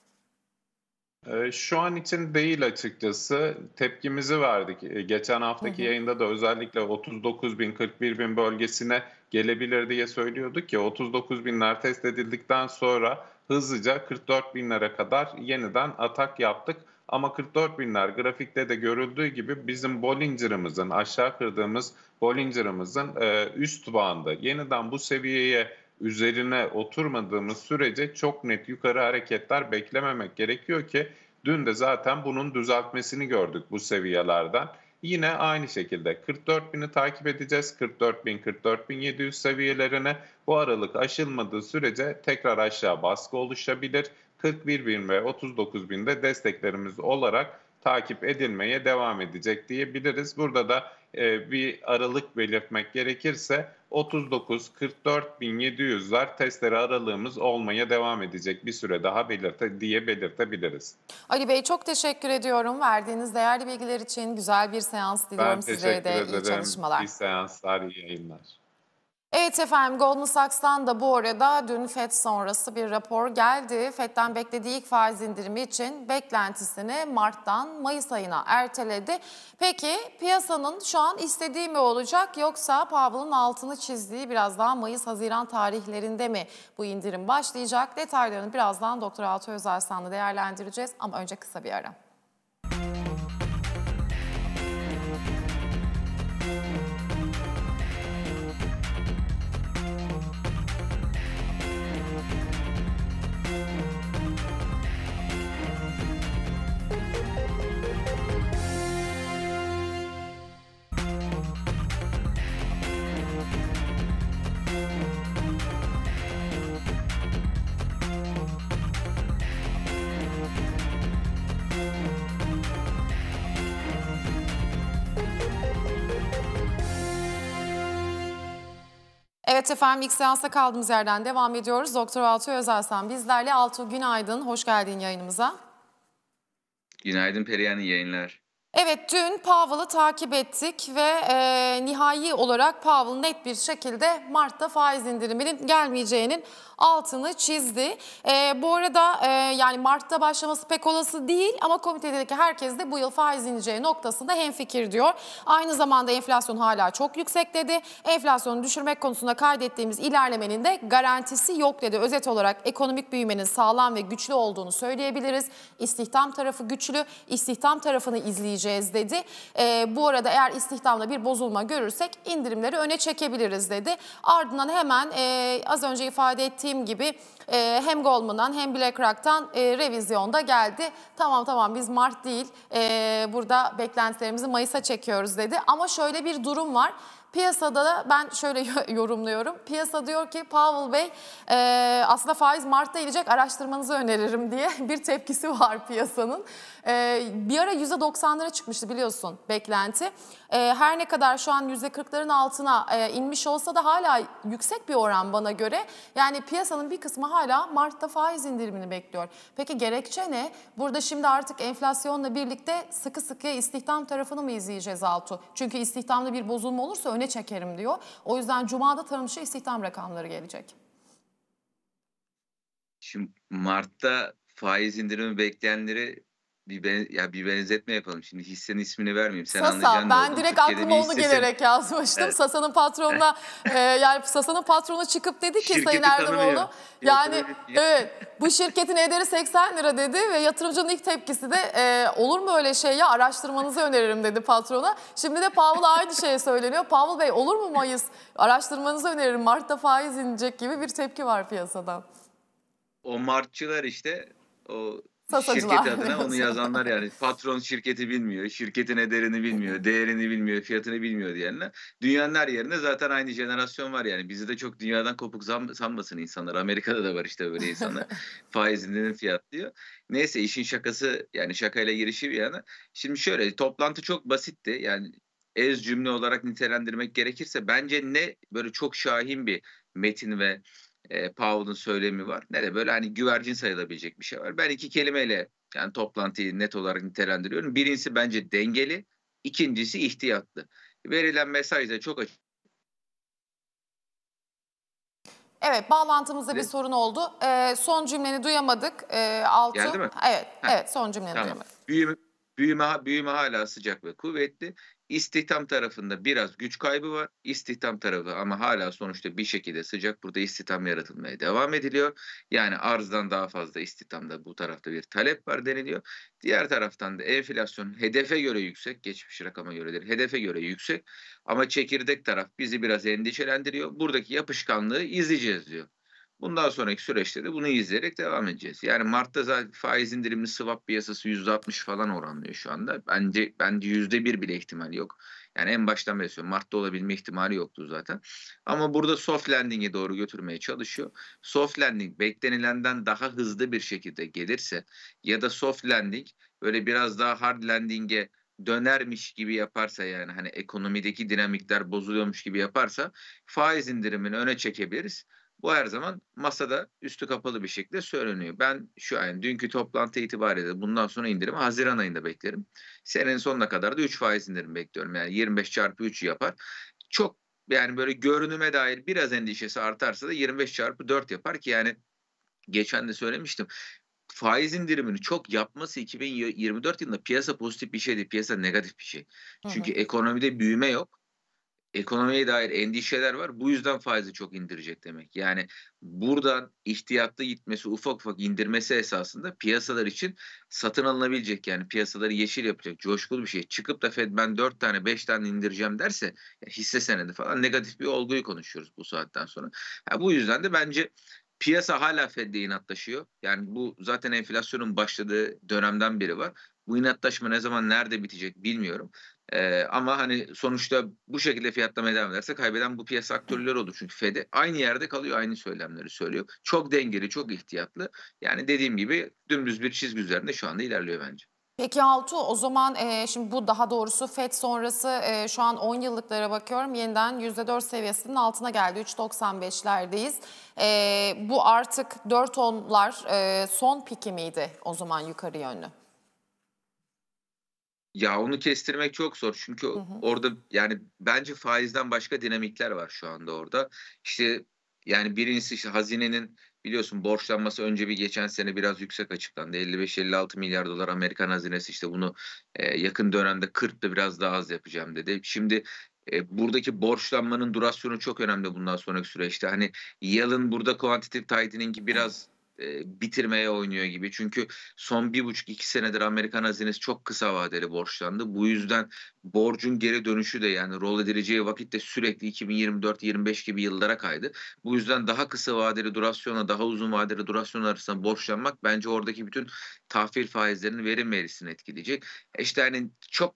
E, şu an için değil açıkçası. Tepkimizi verdik. E, geçen haftaki hı hı. yayında da özellikle 39 bin 41 bin bölgesine gelebilir diye söylüyorduk ya 39 binler test edildikten sonra hızlıca 44 binlere kadar yeniden atak yaptık. Ama 44 binler grafikte de görüldüğü gibi bizim Bollinger'ımızın aşağı kırdığımız Bollinger'ımızın e, üst bandı. Yeniden bu seviyeye üzerine oturmadığımız sürece çok net yukarı hareketler beklememek gerekiyor ki dün de zaten bunun düzeltmesini gördük bu seviyelerden. Yine aynı şekilde 44 bini takip edeceğiz. 44.000, 44.700 seviyelerine bu aralık aşılmadığı sürece tekrar aşağı baskı oluşabilir. 41 bin ve 39 39.000'de desteklerimiz olarak takip edilmeye devam edecek diyebiliriz. Burada da e, bir aralık belirtmek gerekirse 39-44.700'ler testere aralığımız olmaya devam edecek bir süre daha belirte, diye belirtebiliriz. Ali Bey çok teşekkür ediyorum. Verdiğiniz değerli bilgiler için güzel bir seans diliyorum ben size de. Ederim. İyi çalışmalar. İyi seanslar, iyi yayınlar. Evet efendim Goldman Sachs'tan da bu arada dün FED sonrası bir rapor geldi. FED'den beklediği ilk faiz indirimi için beklentisini Mart'tan Mayıs ayına erteledi. Peki piyasanın şu an istediği mi olacak yoksa Powell'ın altını çizdiği biraz daha Mayıs-Haziran tarihlerinde mi bu indirim başlayacak? Detaylarını birazdan Doktor Altı Özelsan'la değerlendireceğiz ama önce kısa bir ara. Evet efendim ilk seansa kaldığımız yerden devam ediyoruz. Doktor Altuğ Özarsan bizlerle. Altuğ günaydın, hoş geldin yayınımıza. Günaydın Perihan, yayınlar. Evet dün Powell'ı takip ettik ve e, nihai olarak Powell net bir şekilde Mart'ta faiz indiriminin gelmeyeceğinin altını çizdi. E, bu arada e, yani Mart'ta başlaması pek olası değil ama komitedeki herkes de bu yıl faiz ineceği noktasında hemfikir diyor. Aynı zamanda enflasyon hala çok yüksek dedi. Enflasyonu düşürmek konusunda kaydettiğimiz ilerlemenin de garantisi yok dedi. Özet olarak ekonomik büyümenin sağlam ve güçlü olduğunu söyleyebiliriz. İstihdam tarafı güçlü, istihdam tarafını izleyeceğiz dedi. E, bu arada eğer istihdamda bir bozulma görürsek indirimleri öne çekebiliriz dedi. Ardından hemen e, az önce ifade ettiğim anlattığım gibi e, hem Goldman'dan hem BlackRock'tan e, revizyonda geldi. Tamam tamam biz Mart değil e, burada beklentilerimizi Mayıs'a çekiyoruz dedi. Ama şöyle bir durum var. Piyasada da ben şöyle yorumluyorum. Piyasa diyor ki Powell Bey e, aslında faiz Mart'ta gelecek araştırmanızı öneririm diye bir tepkisi var piyasanın. E, bir ara %90'lara çıkmıştı biliyorsun beklenti. E, her ne kadar şu an %40'ların altına e, inmiş olsa da hala yüksek bir oran bana göre. Yani piyasanın bir kısmı hala Mart'ta faiz indirimini bekliyor. Peki gerekçe ne? Burada şimdi artık enflasyonla birlikte sıkı sıkı istihdam tarafını mı izleyeceğiz altı? Çünkü istihdamda bir bozulma olursa öne çekerim diyor. O yüzden Cuma'da tarımcı istihdam rakamları gelecek. Şimdi Mart'ta faiz indirimi bekleyenleri bir ben, ya bir benzetme yapalım. Şimdi hissenin ismini vermeyeyim. Sen Sasa. Ben direkt Türkiye'de aklıma onu hissesi... gelerek yazmıştım. Evet. Sasa'nın patronuna e, yani Sasa'nın patronu çıkıp dedi ki Şirketi Sayın Erdemoğlu yani evet bu şirketin ederi 80 lira dedi ve yatırımcının ilk tepkisi de e, olur mu öyle şey ya araştırmanızı öneririm dedi patrona. Şimdi de Pavel aynı şey söyleniyor. Pavel Bey olur mu Mayıs araştırmanızı öneririm Mart'ta faiz inecek gibi bir tepki var piyasadan. O Martçılar işte o Sasacılar. Şirket adına onu yazanlar yani patron şirketi bilmiyor, şirketin ederini bilmiyor, değerini bilmiyor, fiyatını bilmiyor diyenler. Dünyanın her yerinde zaten aynı jenerasyon var yani. Bizi de çok dünyadan kopuk sanmasın insanlar. Amerika'da da var işte böyle insanlar. Faizinden diyor. Neyse işin şakası yani şakayla girişi bir yana. Şimdi şöyle toplantı çok basitti. Yani ez cümle olarak nitelendirmek gerekirse bence ne böyle çok şahin bir metin ve e, Powell'ın söylemi var. Ne de böyle hani güvercin sayılabilecek bir şey var. Ben iki kelimeyle yani toplantıyı net olarak nitelendiriyorum. Birincisi bence dengeli, ikincisi ihtiyatlı. Verilen mesaj da çok açık. Evet bağlantımızda ne? bir sorun oldu. Ee, son cümleni duyamadık. Ee, altı. Geldi mi? Evet, evet son cümleni tamam. duyamadık. Büyüme, büyüme, büyüme hala sıcak ve kuvvetli. İstihdam tarafında biraz güç kaybı var. İstihdam tarafı ama hala sonuçta bir şekilde sıcak burada istihdam yaratılmaya devam ediliyor. Yani arzdan daha fazla istihdamda bu tarafta bir talep var deniliyor. Diğer taraftan da enflasyon hedefe göre yüksek, geçmiş rakama göre değil, hedefe göre yüksek. Ama çekirdek taraf bizi biraz endişelendiriyor. Buradaki yapışkanlığı izleyeceğiz diyor. Bundan sonraki süreçte de bunu izleyerek devam edeceğiz. Yani Mart'ta zaten faiz indirimli swap piyasası %60 falan oranlıyor şu anda. Bence bence bir bile ihtimal yok. Yani en baştan beri söylüyorum. Mart'ta olabilme ihtimali yoktu zaten. Ama burada soft landing'e doğru götürmeye çalışıyor. Soft landing beklenilenden daha hızlı bir şekilde gelirse ya da soft landing böyle biraz daha hard landing'e dönermiş gibi yaparsa yani hani ekonomideki dinamikler bozuluyormuş gibi yaparsa faiz indirimini öne çekebiliriz. Bu her zaman masada üstü kapalı bir şekilde söyleniyor. Ben şu an yani dünkü toplantı itibariyle bundan sonra indirimi Haziran ayında beklerim. Senenin sonuna kadar da 3 faiz indirim bekliyorum. Yani 25 çarpı 3 yapar. Çok yani böyle görünüme dair biraz endişesi artarsa da 25 çarpı 4 yapar ki yani geçen de söylemiştim faiz indirimini çok yapması 2024 yılında piyasa pozitif bir şeydi. Piyasa negatif bir şey. Çünkü hı hı. ekonomide büyüme yok ekonomiye dair endişeler var. Bu yüzden faizi çok indirecek demek. Yani buradan ihtiyatlı gitmesi, ufak ufak indirmesi esasında piyasalar için satın alınabilecek. Yani piyasaları yeşil yapacak, coşkulu bir şey. Çıkıp da Fed ben 4 tane, 5 tane indireceğim derse yani hisse senedi falan negatif bir olguyu konuşuyoruz bu saatten sonra. Yani bu yüzden de bence piyasa hala Fed'le inatlaşıyor. Yani bu zaten enflasyonun başladığı dönemden biri var. Bu inatlaşma ne zaman nerede bitecek bilmiyorum. Ee, ama hani sonuçta bu şekilde fiyatlamaya devam ederse kaybeden bu piyasa aktörleri olur. Çünkü Fed'e aynı yerde kalıyor, aynı söylemleri söylüyor. Çok dengeli, çok ihtiyatlı. Yani dediğim gibi dümdüz bir çizgi üzerinde şu anda ilerliyor bence. Peki Altu o zaman e, şimdi bu daha doğrusu FED sonrası e, şu an 10 yıllıklara bakıyorum yeniden %4 seviyesinin altına geldi 3.95'lerdeyiz. E, bu artık 4.10'lar e, son piki miydi o zaman yukarı yönlü? Ya onu kestirmek çok zor çünkü hı hı. orada yani bence faizden başka dinamikler var şu anda orada. İşte yani birincisi işte hazinenin biliyorsun borçlanması önce bir geçen sene biraz yüksek açıklandı. 55-56 milyar dolar Amerikan hazinesi işte bunu e, yakın dönemde 40 40'ta biraz daha az yapacağım dedi. Şimdi e, buradaki borçlanmanın durasyonu çok önemli bundan sonraki süreçte. Hani yılın burada quantitative tightening biraz e, bitirmeye oynuyor gibi. Çünkü son bir buçuk iki senedir Amerikan hazinesi çok kısa vadeli borçlandı. Bu yüzden borcun geri dönüşü de yani rol edileceği vakitte sürekli 2024-25 gibi yıllara kaydı. Bu yüzden daha kısa vadeli durasyona daha uzun vadeli durasyon arasında borçlanmak bence oradaki bütün tahvil faizlerinin verim eğrisini etkileyecek. E işte hani çok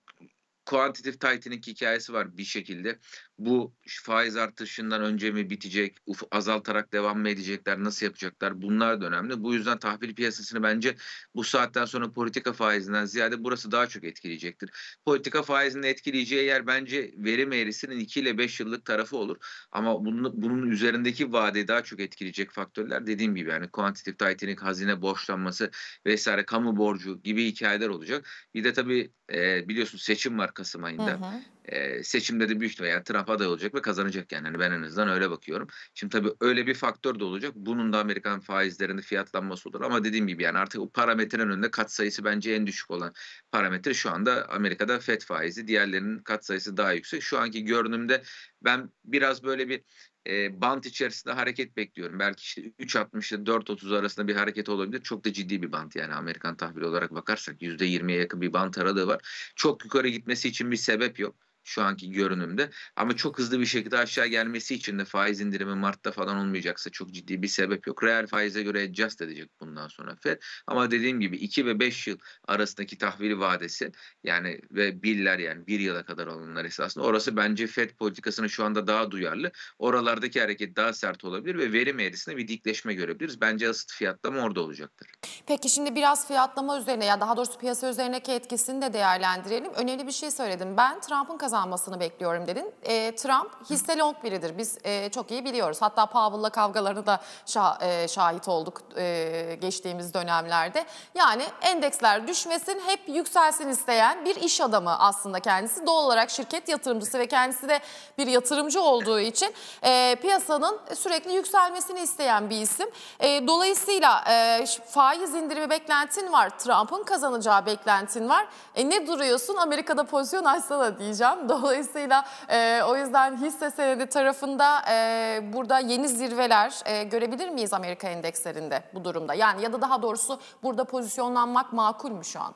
kuantitif tightening hikayesi var bir şekilde bu faiz artışından önce mi bitecek, azaltarak devam mı edecekler, nasıl yapacaklar bunlar da önemli. Bu yüzden tahvil piyasasını bence bu saatten sonra politika faizinden ziyade burası daha çok etkileyecektir. Politika faizini etkileyeceği yer bence verim eğrisinin 2 ile 5 yıllık tarafı olur. Ama bunun, bunun üzerindeki vadeyi daha çok etkileyecek faktörler dediğim gibi yani quantitative tightening, hazine borçlanması vesaire kamu borcu gibi hikayeler olacak. Bir de tabii e, biliyorsun seçim var Kasım ayında. Hı hı e, seçimde de büyük ihtimalle yani Trump aday olacak ve kazanacak yani. yani ben en azından öyle bakıyorum. Şimdi tabii öyle bir faktör de olacak. Bunun da Amerikan faizlerinin fiyatlanması olur ama dediğim gibi yani artık o parametrenin önünde kat sayısı bence en düşük olan parametre şu anda Amerika'da FED faizi diğerlerinin kat sayısı daha yüksek. Şu anki görünümde ben biraz böyle bir e, bant içerisinde hareket bekliyorum. Belki işte 3.60 ile 4.30 arasında bir hareket olabilir. Çok da ciddi bir bant yani Amerikan tahvili olarak bakarsak %20'ye yakın bir bant aralığı var. Çok yukarı gitmesi için bir sebep yok şu anki görünümde. Ama çok hızlı bir şekilde aşağı gelmesi için de faiz indirimi Mart'ta falan olmayacaksa çok ciddi bir sebep yok. Reel faize göre adjust edecek bundan sonra Fed. Ama dediğim gibi 2 ve 5 yıl arasındaki tahvil vadesi yani ve biller yani 1 yıla kadar olanlar esasında orası bence Fed politikasına şu anda daha duyarlı. Oralardaki hareket daha sert olabilir ve verim eğrisinde bir dikleşme görebiliriz. Bence asıt fiyatlama orada olacaktır. Peki şimdi biraz fiyatlama üzerine ya daha doğrusu piyasa üzerindeki etkisini de değerlendirelim. Önemli bir şey söyledim. Ben Trump'ın kazandığı almasını bekliyorum dedin. E, Trump hisselong biridir. Biz e, çok iyi biliyoruz. Hatta Powell'la kavgalarını da şah, e, şahit olduk e, geçtiğimiz dönemlerde. Yani endeksler düşmesin, hep yükselsin isteyen bir iş adamı aslında kendisi. Doğal olarak şirket yatırımcısı ve kendisi de bir yatırımcı olduğu için e, piyasanın sürekli yükselmesini isteyen bir isim. E, dolayısıyla e, faiz indirimi beklentin var. Trump'ın kazanacağı beklentin var. E, ne duruyorsun? Amerika'da pozisyon açsana diyeceğim. Dolayısıyla e, o yüzden hisse senedi tarafında e, burada yeni zirveler e, görebilir miyiz Amerika endekslerinde bu durumda? Yani ya da daha doğrusu burada pozisyonlanmak makul mü şu an?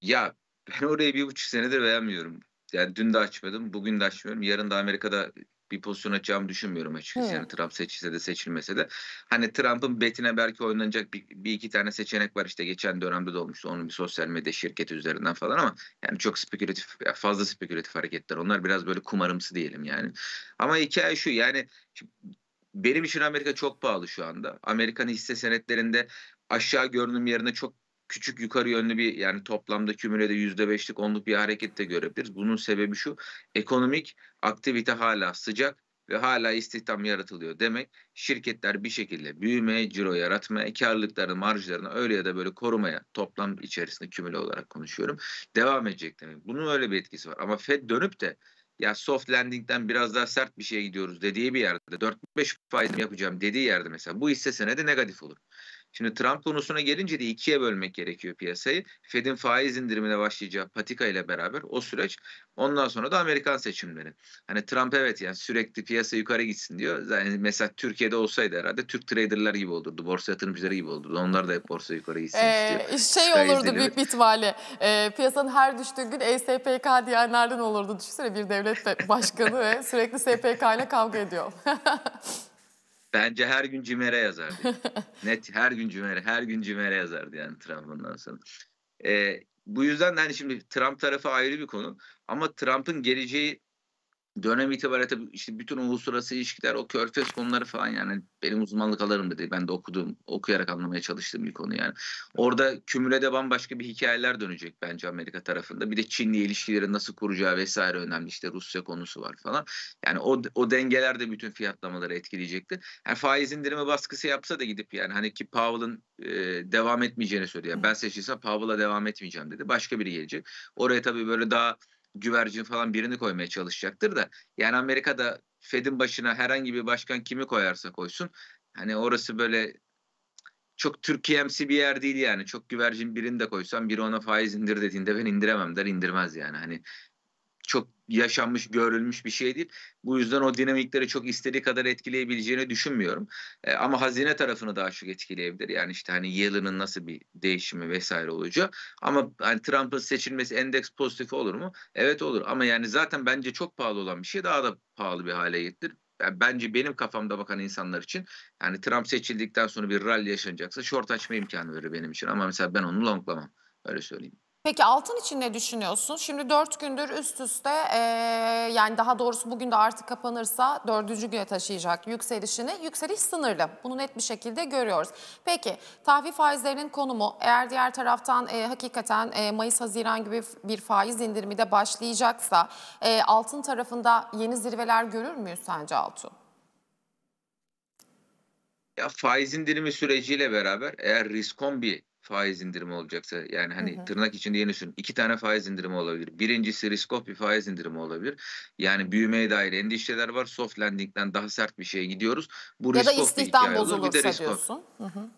Ya ben orayı bir buçuk senedir beğenmiyorum. Yani dün de açmadım, bugün de açmıyorum. Yarın da Amerika'da bir pozisyon açacağımı düşünmüyorum açıkçası. Hmm. Yani Trump seçilse de seçilmese de. Hani Trump'ın betine belki oynanacak bir, bir iki tane seçenek var. işte geçen dönemde de olmuştu. Onun bir sosyal medya şirketi üzerinden falan ama yani çok spekülatif, fazla spekülatif hareketler. Onlar biraz böyle kumarımsı diyelim yani. Ama hikaye şu yani benim için Amerika çok pahalı şu anda. Amerikan hisse senetlerinde aşağı görünüm yerine çok küçük yukarı yönlü bir yani toplamda kümülede yüzde beşlik onluk bir hareket de görebiliriz. Bunun sebebi şu ekonomik aktivite hala sıcak ve hala istihdam yaratılıyor demek şirketler bir şekilde büyümeye, ciro yaratmaya, karlılıklarını, marjlarını öyle ya da böyle korumaya toplam içerisinde kümüle olarak konuşuyorum. Devam edecek demek. Bunun öyle bir etkisi var. Ama Fed dönüp de ya soft landing'den biraz daha sert bir şeye gidiyoruz dediği bir yerde 4-5 faiz yapacağım dediği yerde mesela bu hisse senedi negatif olur. Şimdi Trump konusuna gelince de ikiye bölmek gerekiyor piyasayı. Fed'in faiz indirimine başlayacağı patika ile beraber o süreç ondan sonra da Amerikan seçimleri. Hani Trump evet yani sürekli piyasa yukarı gitsin diyor. Yani mesela Türkiye'de olsaydı herhalde Türk traderler gibi olurdu. Borsa yatırımcıları gibi olurdu. Onlar da hep borsa yukarı gitsin ee, istiyor. Şey faiz olurdu dilimi. büyük bir ihtimalle. E, piyasanın her düştüğü gün ESPK diyenlerden olurdu. Düşünsene bir devlet başkanı ve sürekli SPK ile kavga ediyor. Bence her gün Cimer'e yazardı. Net her gün Cimer'e, her gün Cimer'e yazardı yani Trump bundan sonra. Ee, bu yüzden hani şimdi Trump tarafı ayrı bir konu. Ama Trump'ın geleceği dönem itibariyle tabii işte bütün uluslararası ilişkiler, o körfez konuları falan yani benim uzmanlık alanım dedi. Ben de okudum okuyarak anlamaya çalıştığım bir konu yani. Orada kümülede bambaşka bir hikayeler dönecek bence Amerika tarafında. Bir de Çinli ilişkileri nasıl kuracağı vesaire önemli. İşte Rusya konusu var falan. Yani o, o dengeler de bütün fiyatlamaları etkileyecekti. Yani faiz indirimi baskısı yapsa da gidip yani hani ki Powell'ın e, devam etmeyeceğini söylüyor. Yani ben seçilsem Powell'a devam etmeyeceğim dedi. Başka biri gelecek. Oraya tabii böyle daha güvercin falan birini koymaya çalışacaktır da yani Amerika'da Fed'in başına herhangi bir başkan kimi koyarsa koysun hani orası böyle çok Türkiye'msi bir yer değil yani. Çok güvercin birini de koysam biri ona faiz indir dediğinde ben indiremem der indirmez yani. Hani çok yaşanmış, görülmüş bir şey değil. Bu yüzden o dinamikleri çok istediği kadar etkileyebileceğini düşünmüyorum. E, ama hazine tarafını daha çok etkileyebilir. Yani işte hani yılının nasıl bir değişimi vesaire olacak. Ama hani Trump'ın seçilmesi endeks pozitif olur mu? Evet olur. Ama yani zaten bence çok pahalı olan bir şey daha da pahalı bir hale getirir. Yani bence benim kafamda bakan insanlar için yani Trump seçildikten sonra bir rally yaşanacaksa short açma imkanı verir benim için. Ama mesela ben onu longlamam. Öyle söyleyeyim. Peki altın için ne düşünüyorsun? Şimdi dört gündür üst üste e, yani daha doğrusu bugün de artık kapanırsa dördüncü güne taşıyacak yükselişini. Yükseliş sınırlı. Bunu net bir şekilde görüyoruz. Peki tahvil faizlerinin konumu eğer diğer taraftan e, hakikaten e, Mayıs-Haziran gibi bir faiz indirimi de başlayacaksa e, altın tarafında yeni zirveler görür müyüz sence Altun? Ya faiz indirimi süreciyle beraber eğer riskon bir faiz indirimi olacaksa yani hani hı hı. tırnak içinde yeni düşün. iki tane faiz indirimi olabilir. Birincisi riskop bir faiz indirimi olabilir. Yani büyümeye dair endişeler var. Soft landing'den daha sert bir şeye gidiyoruz. Bu ya da istihdam bozulursa diyorsun. Hı hı.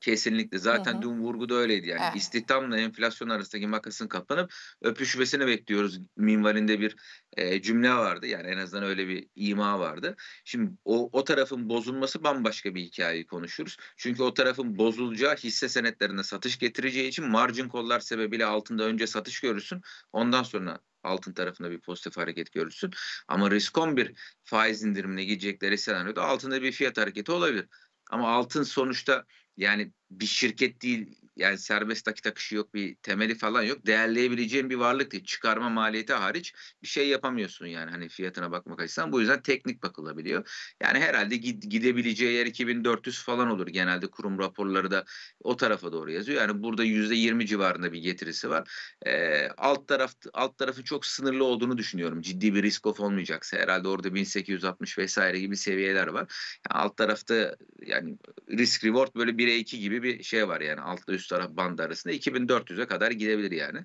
Kesinlikle. Zaten hı hı. dün vurguda öyleydi yani. Evet. İstihdamla enflasyon arasındaki makasın kapanıp öpüşmesini bekliyoruz minvalinde bir e, cümle vardı. Yani en azından öyle bir ima vardı. Şimdi o, o tarafın bozulması bambaşka bir hikayeyi konuşuruz. Çünkü o tarafın bozulacağı hisse senetlerine satış getireceği için margin kollar sebebiyle altında önce satış görürsün. Ondan sonra altın tarafında bir pozitif hareket görürsün. Ama riskon bir faiz indirimine gidecekleri senaryoda altında bir fiyat hareketi olabilir. Ama altın sonuçta yani bir şirket değil yani serbest nakit akışı yok bir temeli falan yok. Değerleyebileceğin bir varlık değil. Çıkarma maliyeti hariç bir şey yapamıyorsun yani hani fiyatına bakmak açısından. Bu yüzden teknik bakılabiliyor. Yani herhalde gidebileceği yer 2400 falan olur genelde kurum raporları da o tarafa doğru yazıyor. Yani burada %20 civarında bir getirisi var. Ee, alt taraf alt tarafı çok sınırlı olduğunu düşünüyorum. Ciddi bir risk off olmayacaksa herhalde orada 1860 vesaire gibi seviyeler var. Yani alt tarafta yani risk reward böyle 1'e 2 gibi bir şey var yani altta üst 400 taraf bandı arasında 2400'e kadar gidebilir yani.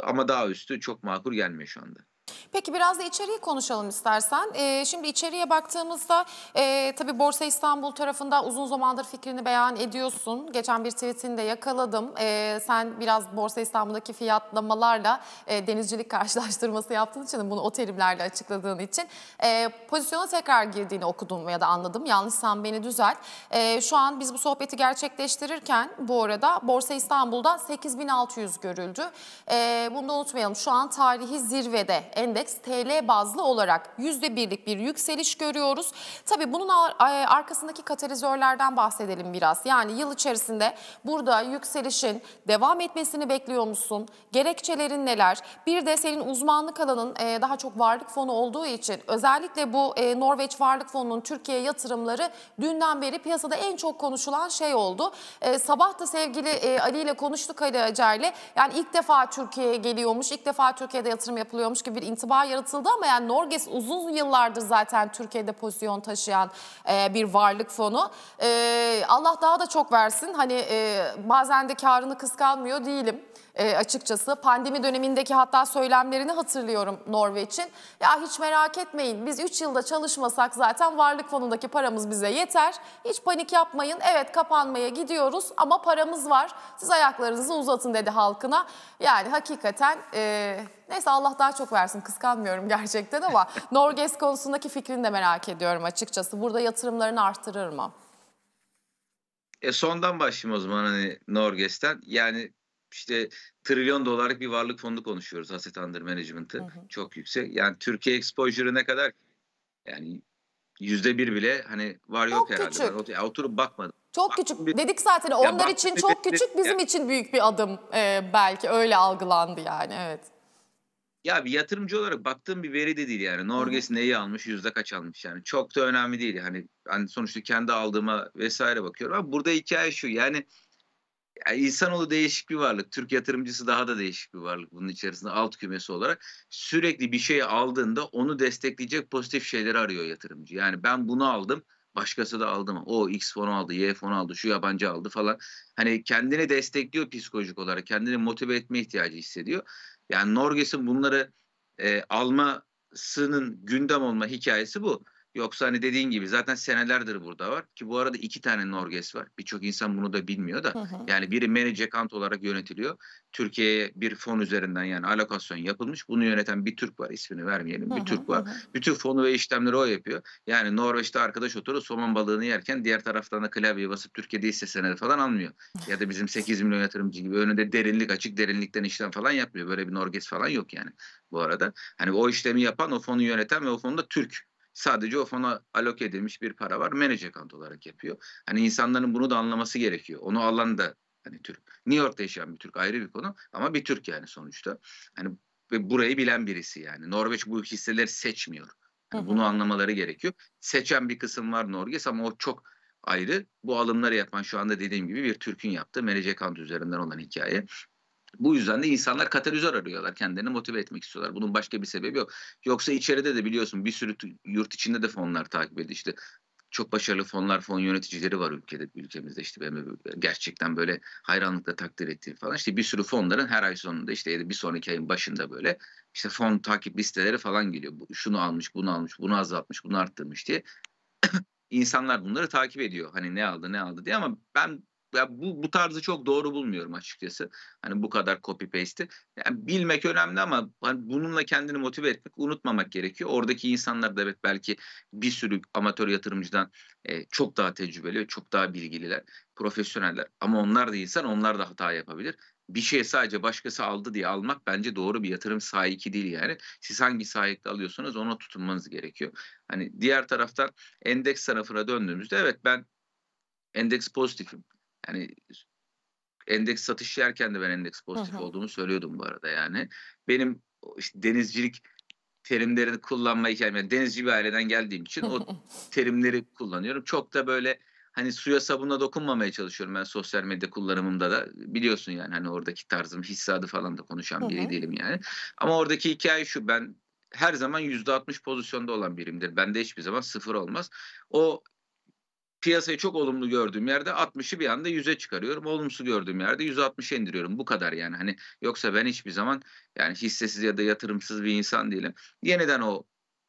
Ama daha üstü çok makul gelmiyor şu anda. Peki biraz da içeriği konuşalım istersen. Ee, şimdi içeriye baktığımızda e, tabii Borsa İstanbul tarafında uzun zamandır fikrini beyan ediyorsun. Geçen bir tweetini de yakaladım. E, sen biraz Borsa İstanbul'daki fiyatlamalarla e, denizcilik karşılaştırması yaptığın için bunu o terimlerle açıkladığın için e, pozisyona tekrar girdiğini okudum ya da anladım. Yanlışsan beni düzelt. E, şu an biz bu sohbeti gerçekleştirirken bu arada Borsa İstanbul'da 8600 görüldü. E, bunu da unutmayalım. Şu an tarihi zirvede endeks TL bazlı olarak %1'lik bir yükseliş görüyoruz. Tabii bunun e, arkasındaki katalizörlerden bahsedelim biraz. Yani yıl içerisinde burada yükselişin devam etmesini bekliyor musun? Gerekçelerin neler? Bir de senin uzmanlık alanın e, daha çok varlık fonu olduğu için özellikle bu e, Norveç Varlık Fonu'nun Türkiye yatırımları dünden beri piyasada en çok konuşulan şey oldu. Sabah da sevgili Ali ile konuştuk Ali Acar Yani ilk defa Türkiye'ye geliyormuş, ilk defa Türkiye'de yatırım yapılıyormuş gibi bir intiba yaratıldı ama yani Norges uzun yıllardır zaten Türkiye'de pozisyon taşıyan e, bir varlık fonu. E, Allah daha da çok versin. Hani e, bazen de karını kıskanmıyor değilim e, açıkçası. Pandemi dönemindeki hatta söylemlerini hatırlıyorum Norveç'in. Ya hiç merak etmeyin biz 3 yılda çalışmasak zaten varlık fonundaki paramız bize yeter. Hiç panik yapmayın. Evet kapanmaya gidiyoruz ama paramız var. Siz ayaklarınızı uzatın dedi halkına. Yani hakikaten e, neyse Allah daha çok versin kıskanmıyorum gerçekten ama Norges konusundaki fikrini de merak ediyorum açıkçası. Burada yatırımlarını artırır mı? E sondan başlayayım o zaman hani Norges'ten. Yani işte trilyon dolarlık bir varlık fonunu konuşuyoruz Asset Under Management'ı. Çok yüksek. Yani Türkiye exposure'ı ne kadar? Yani yüzde bir bile hani var yok çok herhalde. Küçük. Ben oturup bakmadım. Çok Baktım küçük. Bir... Dedik zaten onlar bak, için çok küçük, bizim ya. için büyük bir adım e, belki öyle algılandı yani evet. Ya bir yatırımcı olarak baktığım bir veri de değil yani. Norges neyi almış, yüzde kaç almış yani. Çok da önemli değil. Hani, hani sonuçta kendi aldığıma vesaire bakıyorum. Ama burada hikaye şu yani yani insanoğlu değişik bir varlık. Türk yatırımcısı daha da değişik bir varlık bunun içerisinde alt kümesi olarak. Sürekli bir şey aldığında onu destekleyecek pozitif şeyleri arıyor yatırımcı. Yani ben bunu aldım başkası da aldı mı? O X fonu aldı, Y fonu aldı, şu yabancı aldı falan. Hani kendini destekliyor psikolojik olarak. Kendini motive etme ihtiyacı hissediyor. Yani Norges'in bunları e, almasının gündem olma hikayesi bu. Yoksa hani dediğin gibi zaten senelerdir burada var ki bu arada iki tane Norges var. Birçok insan bunu da bilmiyor da. Hı hı. Yani biri manager kant olarak yönetiliyor. Türkiye'ye bir fon üzerinden yani alokasyon yapılmış. Bunu yöneten bir Türk var ismini vermeyelim. Hı bir Türk var. Bütün fonu ve işlemleri o yapıyor. Yani Norveç'te arkadaş oturup somon balığını yerken diğer taraftan da klavye basıp Türkiye'de ise senedi falan almıyor. Ya da bizim 8 milyon yatırımcı gibi önünde derinlik açık derinlikten işlem falan yapmıyor. Böyle bir Norges falan yok yani bu arada. Hani o işlemi yapan o fonu yöneten ve o fonda Türk Sadece o fona aloke edilmiş bir para var. Manage account olarak yapıyor. Hani insanların bunu da anlaması gerekiyor. Onu alan da hani Türk. New York'ta yaşayan bir Türk ayrı bir konu ama bir Türk yani sonuçta. Hani burayı bilen birisi yani. Norveç bu hisseleri seçmiyor. Yani Bunu anlamaları gerekiyor. Seçen bir kısım var Norges ama o çok ayrı. Bu alımları yapan şu anda dediğim gibi bir Türk'ün yaptığı Merecekant üzerinden olan hikaye. Bu yüzden de insanlar katalizör arıyorlar. Kendilerini motive etmek istiyorlar. Bunun başka bir sebebi yok. Yoksa içeride de biliyorsun bir sürü yurt içinde de fonlar takip ediyor. İşte çok başarılı fonlar, fon yöneticileri var ülkede, ülkemizde işte benim gerçekten böyle hayranlıkla takdir ettiğim falan. İşte bir sürü fonların her ay sonunda işte bir sonraki ayın başında böyle işte fon takip listeleri falan geliyor. Şunu almış, bunu almış, bunu azaltmış, bunu arttırmış diye. insanlar bunları takip ediyor. Hani ne aldı ne aldı diye ama ben ya bu, bu tarzı çok doğru bulmuyorum açıkçası. Hani bu kadar copy paste'i. Yani bilmek önemli ama hani bununla kendini motive etmek unutmamak gerekiyor. Oradaki insanlar da evet belki bir sürü amatör yatırımcıdan e, çok daha tecrübeli ve çok daha bilgililer, profesyoneller. Ama onlar da insan, onlar da hata yapabilir. Bir şey sadece başkası aldı diye almak bence doğru bir yatırım sahiki değil yani. Siz hangi sahikte alıyorsanız ona tutunmanız gerekiyor. Hani diğer taraftan endeks tarafına döndüğümüzde evet ben endeks pozitifim hani endeks satış yerken de ben endeks pozitif Aha. olduğumu söylüyordum bu arada yani. Benim işte denizcilik terimlerini kullanma hikayem yani denizci bir aileden geldiğim için o terimleri kullanıyorum. Çok da böyle hani suya sabunla dokunmamaya çalışıyorum ben sosyal medya kullanımımda da biliyorsun yani hani oradaki tarzım hissadı falan da konuşan biri değilim yani. Ama oradaki hikaye şu ben her zaman yüzde altmış pozisyonda olan birimdir. Bende hiçbir zaman sıfır olmaz. O piyasayı çok olumlu gördüğüm yerde 60'ı bir anda 100'e çıkarıyorum. Olumsuz gördüğüm yerde 160'a indiriyorum. Bu kadar yani. Hani yoksa ben hiçbir zaman yani hissesiz ya da yatırımsız bir insan değilim. Yeniden o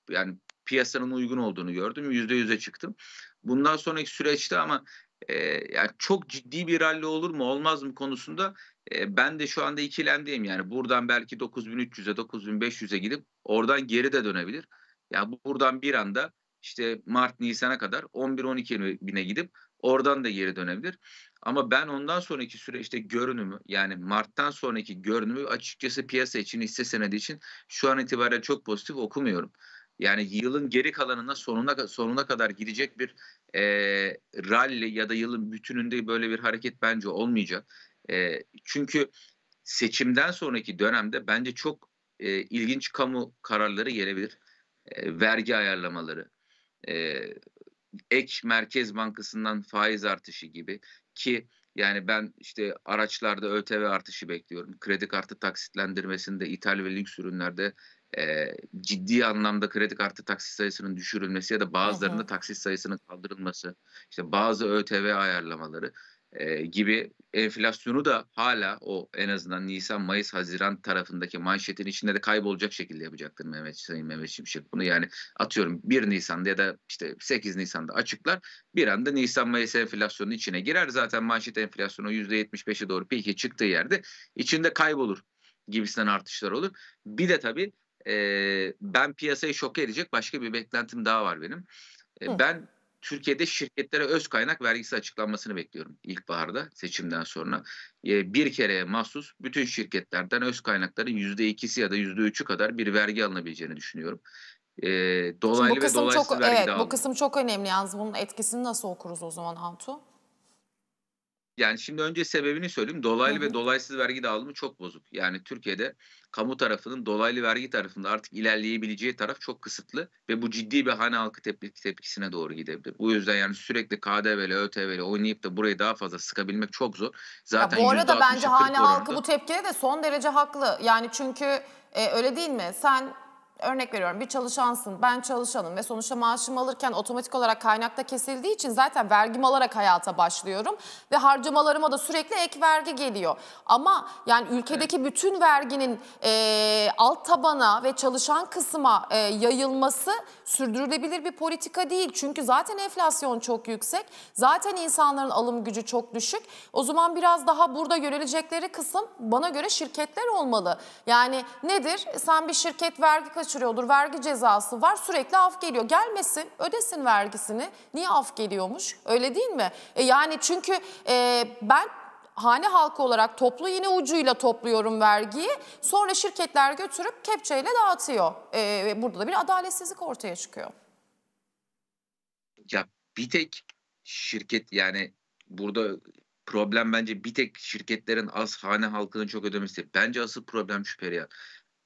yani piyasanın uygun olduğunu gördüm. %100'e çıktım. Bundan sonraki süreçte ama e, yani çok ciddi bir rally olur mu olmaz mı konusunda e, ben de şu anda ikilemdeyim. Yani buradan belki 9300'e 9500'e gidip oradan geri de dönebilir. Ya yani buradan bir anda işte Mart Nisan'a kadar 11-12 bine gidip oradan da geri dönebilir. Ama ben ondan sonraki süreçte görünümü yani Mart'tan sonraki görünümü açıkçası piyasa için hisse senedi için şu an itibariyle çok pozitif okumuyorum. Yani yılın geri kalanına sonuna sonuna kadar gidecek bir e, rally ya da yılın bütününde böyle bir hareket bence olmayacak. E, çünkü seçimden sonraki dönemde bence çok e, ilginç kamu kararları gelebilir. E, vergi ayarlamaları, e, ek merkez bankasından faiz artışı gibi ki yani ben işte araçlarda ÖTV artışı bekliyorum. Kredi kartı taksitlendirmesinde ithal ve lüks ürünlerde e, ciddi anlamda kredi kartı taksit sayısının düşürülmesi ya da bazılarında taksit sayısının kaldırılması, işte bazı ÖTV ayarlamaları e, gibi enflasyonu da hala o en azından Nisan, Mayıs, Haziran tarafındaki manşetin içinde de kaybolacak şekilde yapacaktır Mehmet Sayın Mehmet Şimşek bunu. Yani atıyorum 1 Nisan'da ya da işte 8 Nisan'da açıklar. Bir anda Nisan, Mayıs enflasyonun içine girer. Zaten manşet enflasyonu %75'e doğru pike çıktığı yerde içinde kaybolur gibisinden artışlar olur. Bir de tabii e, ben piyasayı şok edecek başka bir beklentim daha var benim. E, ben Türkiye'de şirketlere öz kaynak vergisi açıklanmasını bekliyorum ilkbaharda seçimden sonra. Ee, bir kere mahsus bütün şirketlerden öz kaynakların yüzde ikisi ya da yüzde üçü kadar bir vergi alınabileceğini düşünüyorum. E, dolaylı bu kısım ve dolayısız çok, vergi evet, Bu kısım çok önemli yalnız bunun etkisini nasıl okuruz o zaman Altu? yani şimdi önce sebebini söyleyeyim. Dolaylı Hı. ve dolaysız vergi dağılımı çok bozuk. Yani Türkiye'de kamu tarafının dolaylı vergi tarafında artık ilerleyebileceği taraf çok kısıtlı ve bu ciddi bir hane halkı tepki, tepkisine doğru gidebilir. Bu yüzden yani sürekli KDV'li, ÖTV'li oynayıp da burayı daha fazla sıkabilmek çok zor. Zaten ya bu arada bence hane halkı bu tepkide de son derece haklı. Yani çünkü e, öyle değil mi? Sen örnek veriyorum bir çalışansın, ben çalışanım ve sonuçta maaşımı alırken otomatik olarak kaynakta kesildiği için zaten vergimi alarak hayata başlıyorum ve harcamalarıma da sürekli ek vergi geliyor. Ama yani ülkedeki bütün verginin e, alt tabana ve çalışan kısma e, yayılması sürdürülebilir bir politika değil. Çünkü zaten enflasyon çok yüksek, zaten insanların alım gücü çok düşük. O zaman biraz daha burada yönelecekleri kısım bana göre şirketler olmalı. Yani nedir? Sen bir şirket vergi kaçırıyorsun kaçırıyordur, vergi cezası var sürekli af geliyor. Gelmesin ödesin vergisini. Niye af geliyormuş öyle değil mi? E yani çünkü e, ben hane halkı olarak toplu yine ucuyla topluyorum vergiyi. Sonra şirketler götürüp kepçeyle dağıtıyor. E, burada da bir adaletsizlik ortaya çıkıyor. Ya bir tek şirket yani burada problem bence bir tek şirketlerin az hane halkının çok ödemesi. Bence asıl problem şüpheli.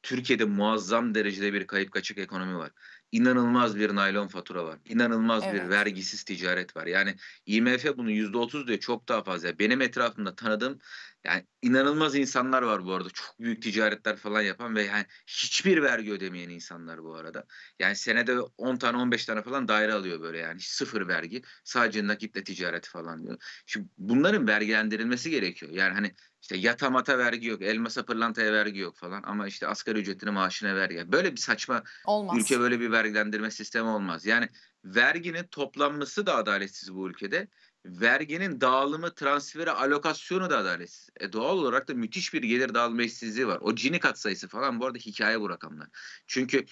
Türkiye'de muazzam derecede bir kayıp kaçık ekonomi var. İnanılmaz bir naylon fatura var. İnanılmaz evet. bir vergisiz ticaret var. Yani IMF bunu yüzde otuz diyor çok daha fazla. Benim etrafımda tanıdığım yani inanılmaz insanlar var bu arada. Çok büyük ticaretler falan yapan ve yani hiçbir vergi ödemeyen insanlar bu arada. Yani senede 10 tane 15 tane falan daire alıyor böyle yani. sıfır vergi. Sadece nakitle ticareti falan diyor. Şimdi bunların vergilendirilmesi gerekiyor. Yani hani işte yata mata vergi yok, elmasa pırlantaya vergi yok falan ama işte asgari ücretini maaşına vergi. Böyle bir saçma olmaz. ülke böyle bir vergilendirme sistemi olmaz. Yani verginin toplanması da adaletsiz bu ülkede. Verginin dağılımı, transferi, alokasyonu da adaletsiz. E doğal olarak da müthiş bir gelir dağılma işsizliği var. O cini kat sayısı falan bu arada hikaye bu rakamlar. Çünkü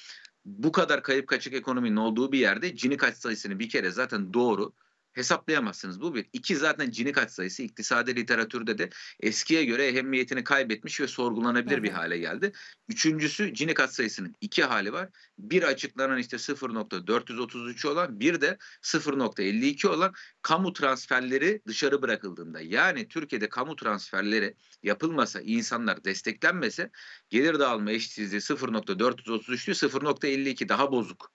bu kadar kayıp kaçık ekonominin olduğu bir yerde cini kat sayısını bir kere zaten doğru hesaplayamazsınız. Bu bir. İki zaten cini kaç sayısı iktisadi literatürde de eskiye göre ehemmiyetini kaybetmiş ve sorgulanabilir evet. bir hale geldi. Üçüncüsü cini kat sayısının iki hali var. Bir açıklanan işte 0.433 olan bir de 0.52 olan kamu transferleri dışarı bırakıldığında. Yani Türkiye'de kamu transferleri yapılmasa, insanlar desteklenmese gelir dağılma eşitsizliği 0.433 0.52 daha bozuk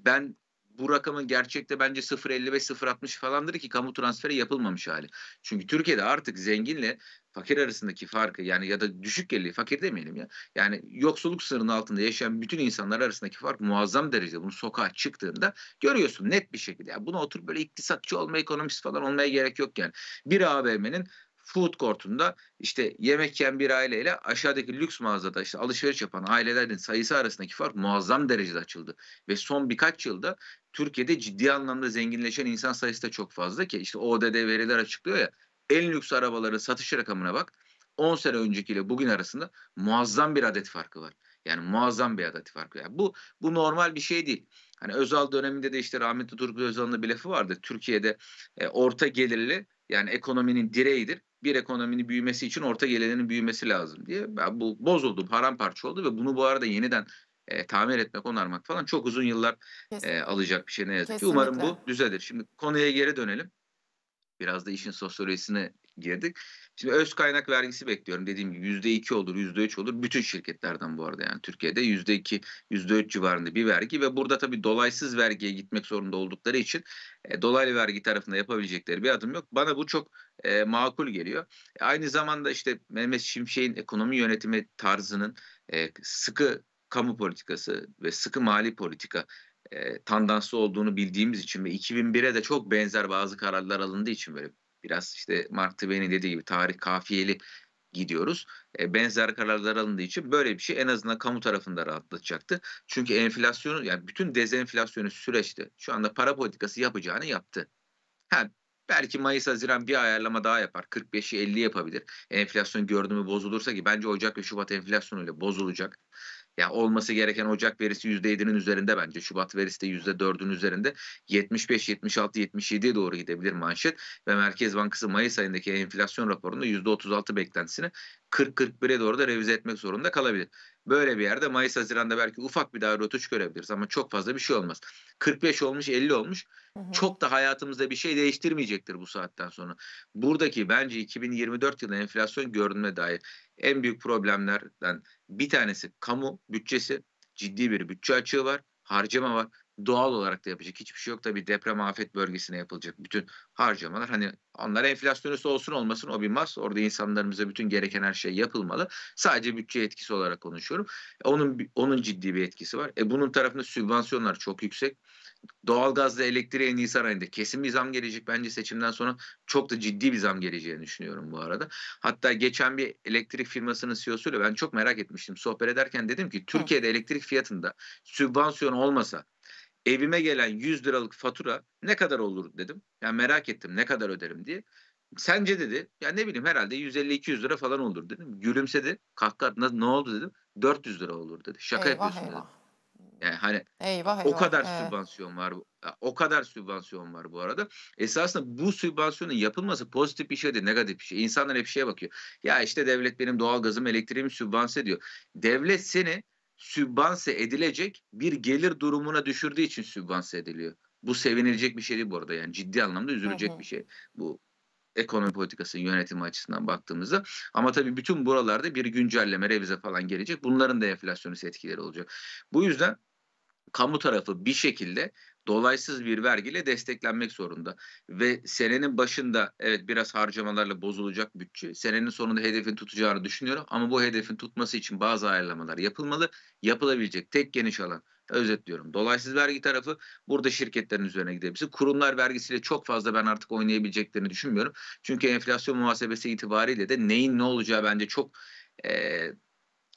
ben bu rakamın gerçekte bence 0.55-0.60 falandır ki kamu transferi yapılmamış hali. Çünkü Türkiye'de artık zenginle fakir arasındaki farkı yani ya da düşük gelirli fakir demeyelim ya. Yani yoksulluk sınırının altında yaşayan bütün insanlar arasındaki fark muazzam derecede. Bunu sokağa çıktığında görüyorsun net bir şekilde. Yani buna otur böyle iktisatçı olma, ekonomist falan olmaya gerek yok yani. Bir AVM'nin food court'unda işte yemek yiyen bir aileyle aşağıdaki lüks mağazada işte alışveriş yapan ailelerin sayısı arasındaki fark muazzam derecede açıldı. Ve son birkaç yılda Türkiye'de ciddi anlamda zenginleşen insan sayısı da çok fazla ki işte ODD veriler açıklıyor ya en lüks arabaları satış rakamına bak 10 sene öncekiyle bugün arasında muazzam bir adet farkı var. Yani muazzam bir adet farkı. Yani bu bu normal bir şey değil. Hani Özal döneminde de işte rahmetli Turgut Özal'ın bir lafı vardı. Türkiye'de e, orta gelirli yani ekonominin direğidir bir ekonominin büyümesi için orta gelirlerin büyümesi lazım diye. Ben bu bozuldu, paramparça oldu ve bunu bu arada yeniden e, tamir etmek, onarmak falan çok uzun yıllar e, alacak bir şey ne yazık ki. Umarım bu düzelir. Şimdi konuya geri dönelim. Biraz da işin sosyolojisine girdik. Şimdi öz kaynak vergisi bekliyorum. Dediğim gibi yüzde iki olur, yüzde üç olur. Bütün şirketlerden bu arada yani Türkiye'de yüzde iki, yüzde üç civarında bir vergi ve burada tabii dolaysız vergiye gitmek zorunda oldukları için e, dolaylı vergi tarafında yapabilecekleri bir adım yok. Bana bu çok e, makul geliyor. E, aynı zamanda işte Mehmet Şimşek'in ekonomi yönetimi tarzının e, sıkı kamu politikası ve sıkı mali politika e, tandanslı olduğunu bildiğimiz için ve 2001'e de çok benzer bazı kararlar alındığı için böyle Biraz işte Mark Twain'in dediği gibi tarih kafiyeli gidiyoruz. E, benzer kararlar alındığı için böyle bir şey en azından kamu tarafında rahatlatacaktı. Çünkü enflasyonu yani bütün dezenflasyonu süreçte şu anda para politikası yapacağını yaptı. Ha, belki Mayıs Haziran bir ayarlama daha yapar. 45'i 50 yapabilir. Enflasyon gördüğümü bozulursa ki bence Ocak ve Şubat enflasyonuyla bozulacak. Ya yani olması gereken Ocak verisi %7'nin üzerinde bence. Şubat verisi de %4'ün üzerinde. 75, 76, 77'ye doğru gidebilir manşet. Ve Merkez Bankası Mayıs ayındaki enflasyon raporunda %36 beklentisini 40-41'e doğru da revize etmek zorunda kalabilir. Böyle bir yerde Mayıs Haziran'da belki ufak bir daha rötuş görebiliriz ama çok fazla bir şey olmaz. 45 olmuş 50 olmuş hı hı. çok da hayatımızda bir şey değiştirmeyecektir bu saatten sonra. Buradaki bence 2024 yılı enflasyon görünme dair en büyük problemlerden bir tanesi kamu bütçesi. Ciddi bir bütçe açığı var, harcama var. Doğal olarak da yapacak hiçbir şey yok. Tabii deprem afet bölgesine yapılacak bütün harcamalar. Hani onlar enflasyonist olsun olmasın o bir mas Orada insanlarımıza bütün gereken her şey yapılmalı. Sadece bütçe etkisi olarak konuşuyorum. Onun onun ciddi bir etkisi var. E bunun tarafında sübvansiyonlar çok yüksek doğalgazla elektriğe Nisan ayında kesin bir zam gelecek. Bence seçimden sonra çok da ciddi bir zam geleceğini düşünüyorum bu arada. Hatta geçen bir elektrik firmasının CEO'suyla ben çok merak etmiştim. Sohbet ederken dedim ki Türkiye'de Hı. elektrik fiyatında sübvansiyon olmasa evime gelen 100 liralık fatura ne kadar olur dedim. Yani merak ettim ne kadar öderim diye. Sence dedi ya ne bileyim herhalde 150-200 lira falan olur dedim. Gülümsedi. Kahkaha ne oldu dedim. 400 lira olur dedi. Şaka eyvah, yapıyorsun eyvah. dedim. Yani hani eyvah, eyvah. o kadar evet. sübvansiyon var. O kadar sübvansiyon var bu arada. Esasında bu sübvansiyonun yapılması pozitif bir şey değil, negatif bir şey. İnsanlar hep şeye bakıyor. Ya işte devlet benim doğalgazım, elektriğimi sübvanse ediyor. Devlet seni sübvanse edilecek bir gelir durumuna düşürdüğü için sübvanse ediliyor. Bu sevinilecek bir şey değil bu arada. Yani ciddi anlamda üzülecek bir şey bu ekonomi politikasının yönetimi açısından baktığımızda. Ama tabii bütün buralarda bir güncelleme, revize falan gelecek. Bunların da enflasyonist etkileri olacak. Bu yüzden kamu tarafı bir şekilde dolaysız bir vergiyle desteklenmek zorunda. Ve senenin başında evet biraz harcamalarla bozulacak bütçe. Senenin sonunda hedefin tutacağını düşünüyorum ama bu hedefin tutması için bazı ayarlamalar yapılmalı. Yapılabilecek tek geniş alan özetliyorum. Dolaysız vergi tarafı burada şirketlerin üzerine gidebilir. Kurumlar vergisiyle çok fazla ben artık oynayabileceklerini düşünmüyorum. Çünkü enflasyon muhasebesi itibariyle de neyin ne olacağı bence çok e,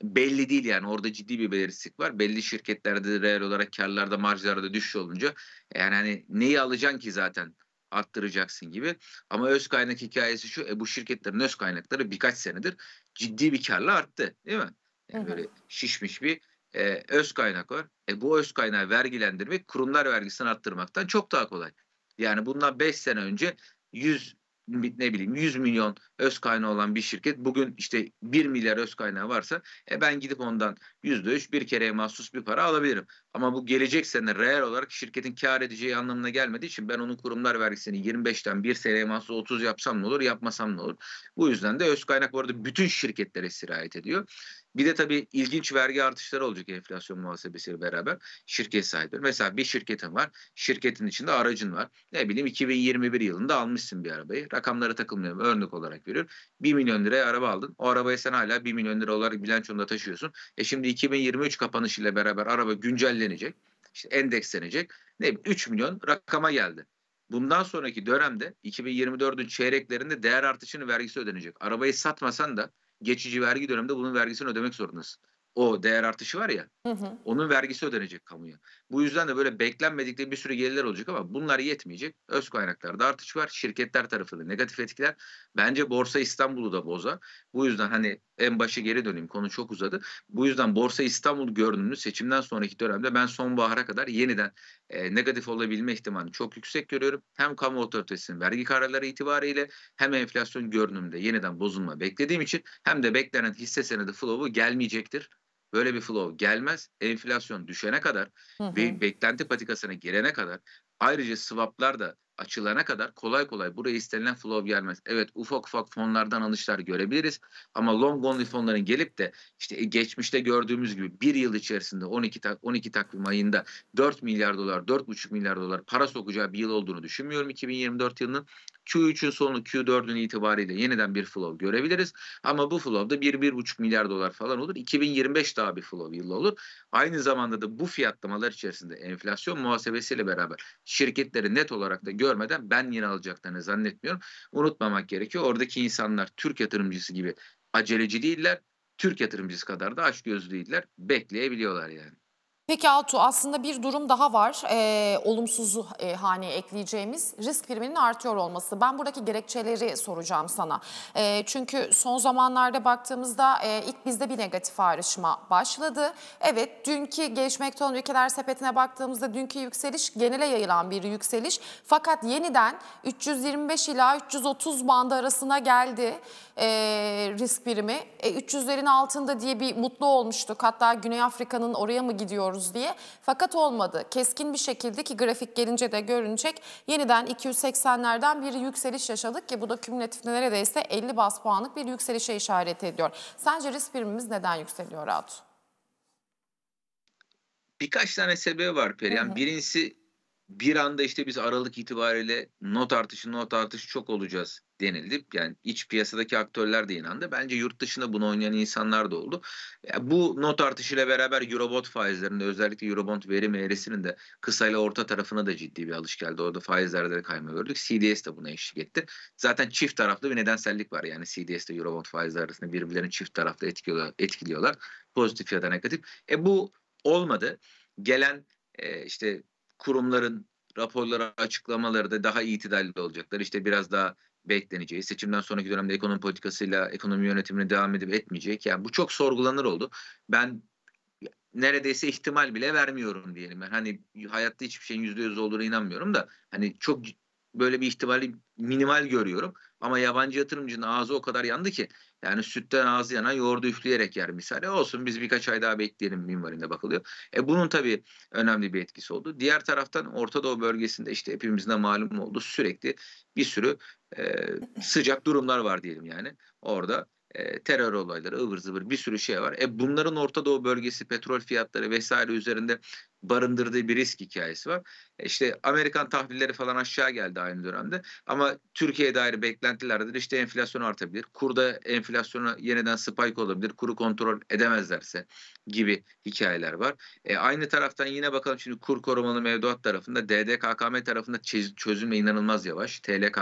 belli değil yani orada ciddi bir belirsizlik var. Belli şirketlerde reel olarak karlarda marjlarda düşüş olunca yani hani neyi alacaksın ki zaten arttıracaksın gibi. Ama öz kaynak hikayesi şu e, bu şirketlerin öz kaynakları birkaç senedir ciddi bir karla arttı değil mi? Yani böyle şişmiş bir e, öz kaynak var. E, bu öz kaynağı vergilendirmek kurumlar vergisini arttırmaktan çok daha kolay. Yani bundan 5 sene önce 100 ne bileyim 100 milyon öz kaynağı olan bir şirket bugün işte 1 milyar öz kaynağı varsa e ben gidip ondan %3 bir kereye mahsus bir para alabilirim. Ama bu gelecek sene reel olarak şirketin kar edeceği anlamına gelmediği için ben onun kurumlar vergisini 25'ten 1 seneye mahsus 30 yapsam ne olur yapmasam ne olur. Bu yüzden de öz kaynak bu arada bütün şirketlere sirayet ediyor. Bir de tabii ilginç vergi artışları olacak enflasyon muhasebesiyle beraber şirket sahipleri. Mesela bir şirketin var. Şirketin içinde aracın var. Ne bileyim 2021 yılında almışsın bir arabayı. Rakamlara takılmıyorum. Örnek olarak veriyorum. 1 milyon liraya araba aldın. O arabayı sen hala 1 milyon lira olarak bilançonda taşıyorsun. E şimdi 2023 kapanışıyla beraber araba güncellenecek. İşte endekslenecek. Ne bileyim 3 milyon rakama geldi. Bundan sonraki dönemde 2024'ün çeyreklerinde değer artışının vergisi ödenecek. Arabayı satmasan da geçici vergi döneminde bunun vergisini ödemek zorundasın o değer artışı var ya hı hı. onun vergisi ödenecek kamuya. Bu yüzden de böyle beklenmedikleri bir sürü gelirler olacak ama bunlar yetmeyecek. Öz kaynaklarda artış var. Şirketler tarafında negatif etkiler. Bence Borsa İstanbul'u da boza. Bu yüzden hani en başa geri döneyim konu çok uzadı. Bu yüzden Borsa İstanbul görünümünü seçimden sonraki dönemde ben sonbahara kadar yeniden e, negatif olabilme ihtimalini çok yüksek görüyorum. Hem kamu otoritesinin vergi kararları itibariyle hem enflasyon görünümünde yeniden bozulma beklediğim için hem de beklenen hisse senedi flow'u gelmeyecektir böyle bir flow gelmez. Enflasyon düşene kadar hı ve beklenti patikasına girene kadar ayrıca swaplar da açılana kadar kolay kolay buraya istenilen flow gelmez. Evet ufak ufak fonlardan alışlar görebiliriz ama long only fonların gelip de işte e, geçmişte gördüğümüz gibi bir yıl içerisinde 12 tak 12 takvim ayında 4 milyar dolar 4,5 milyar dolar para sokacağı bir yıl olduğunu düşünmüyorum 2024 yılının. Q3'ün sonu Q4'ün itibariyle yeniden bir flow görebiliriz. Ama bu flow da 1-1,5 milyar dolar falan olur. 2025 daha bir flow yılı olur. Aynı zamanda da bu fiyatlamalar içerisinde enflasyon muhasebesiyle beraber şirketleri net olarak da gö- görmeden ben yine alacaklarını zannetmiyorum. Unutmamak gerekiyor. Oradaki insanlar Türk yatırımcısı gibi aceleci değiller. Türk yatırımcısı kadar da açgözlü değiller. Bekleyebiliyorlar yani. Peki Altu aslında bir durum daha var e, olumsuz e, haneye ekleyeceğimiz risk priminin artıyor olması. Ben buradaki gerekçeleri soracağım sana. E, çünkü son zamanlarda baktığımızda e, ilk bizde bir negatif ayrışma başladı. Evet dünkü gelişmekte olan ülkeler sepetine baktığımızda dünkü yükseliş genele yayılan bir yükseliş. Fakat yeniden 325 ila 330 bandı arasına geldi e, risk birimi. E, 300'lerin altında diye bir mutlu olmuştuk. Hatta Güney Afrika'nın oraya mı gidiyor istiyoruz diye. Fakat olmadı. Keskin bir şekilde ki grafik gelince de görünecek yeniden 280'lerden bir yükseliş yaşadık ki bu da kümülatif neredeyse 50 bas puanlık bir yükselişe işaret ediyor. Sence risk primimiz neden yükseliyor Ratu? Birkaç tane sebebi var Perihan. Birincisi bir anda işte biz Aralık itibariyle not artışı not artışı çok olacağız denildi. Yani iç piyasadaki aktörler de inandı. Bence yurt dışında bunu oynayan insanlar da oldu. Yani bu not artışıyla beraber Eurobond faizlerinde özellikle Eurobond verim eğrisinin de kısayla orta tarafına da ciddi bir alış geldi. Orada faizlerde de kayma gördük. CDS de buna eşlik etti. Zaten çift taraflı bir nedensellik var. Yani CDS ile Eurobond faizler arasında birbirlerini çift taraflı etkiliyorlar. etkiliyorlar. Pozitif ya da negatif. E bu olmadı. Gelen e, işte kurumların raporları, açıklamaları da daha itidalli olacaklar. İşte biraz daha bekleneceği, seçimden sonraki dönemde ekonomi politikasıyla ekonomi yönetimine devam edip etmeyecek. Yani bu çok sorgulanır oldu. Ben neredeyse ihtimal bile vermiyorum diyelim. Yani hani hayatta hiçbir şeyin yüzde yüz olduğuna inanmıyorum da hani çok böyle bir ihtimali minimal görüyorum. Ama yabancı yatırımcının ağzı o kadar yandı ki yani sütten ağzı yanan yoğurdu üfleyerek yer misali. Olsun biz birkaç ay daha bekleyelim minvalinde bakılıyor. E bunun tabii önemli bir etkisi oldu. Diğer taraftan Orta Doğu bölgesinde işte hepimizin de malum oldu sürekli bir sürü e, sıcak durumlar var diyelim yani. Orada e, terör olayları, ıvır zıvır bir sürü şey var. E bunların Orta Doğu bölgesi petrol fiyatları vesaire üzerinde barındırdığı bir risk hikayesi var. E, işte Amerikan tahvilleri falan aşağı geldi aynı dönemde. Ama Türkiye'ye dair beklentilerdir. İşte enflasyon artabilir. Kurda enflasyona yeniden spike olabilir. Kuru kontrol edemezlerse gibi hikayeler var. E, aynı taraftan yine bakalım şimdi kur korumalı mevduat tarafında DDKKM tarafında çözülme inanılmaz yavaş. TL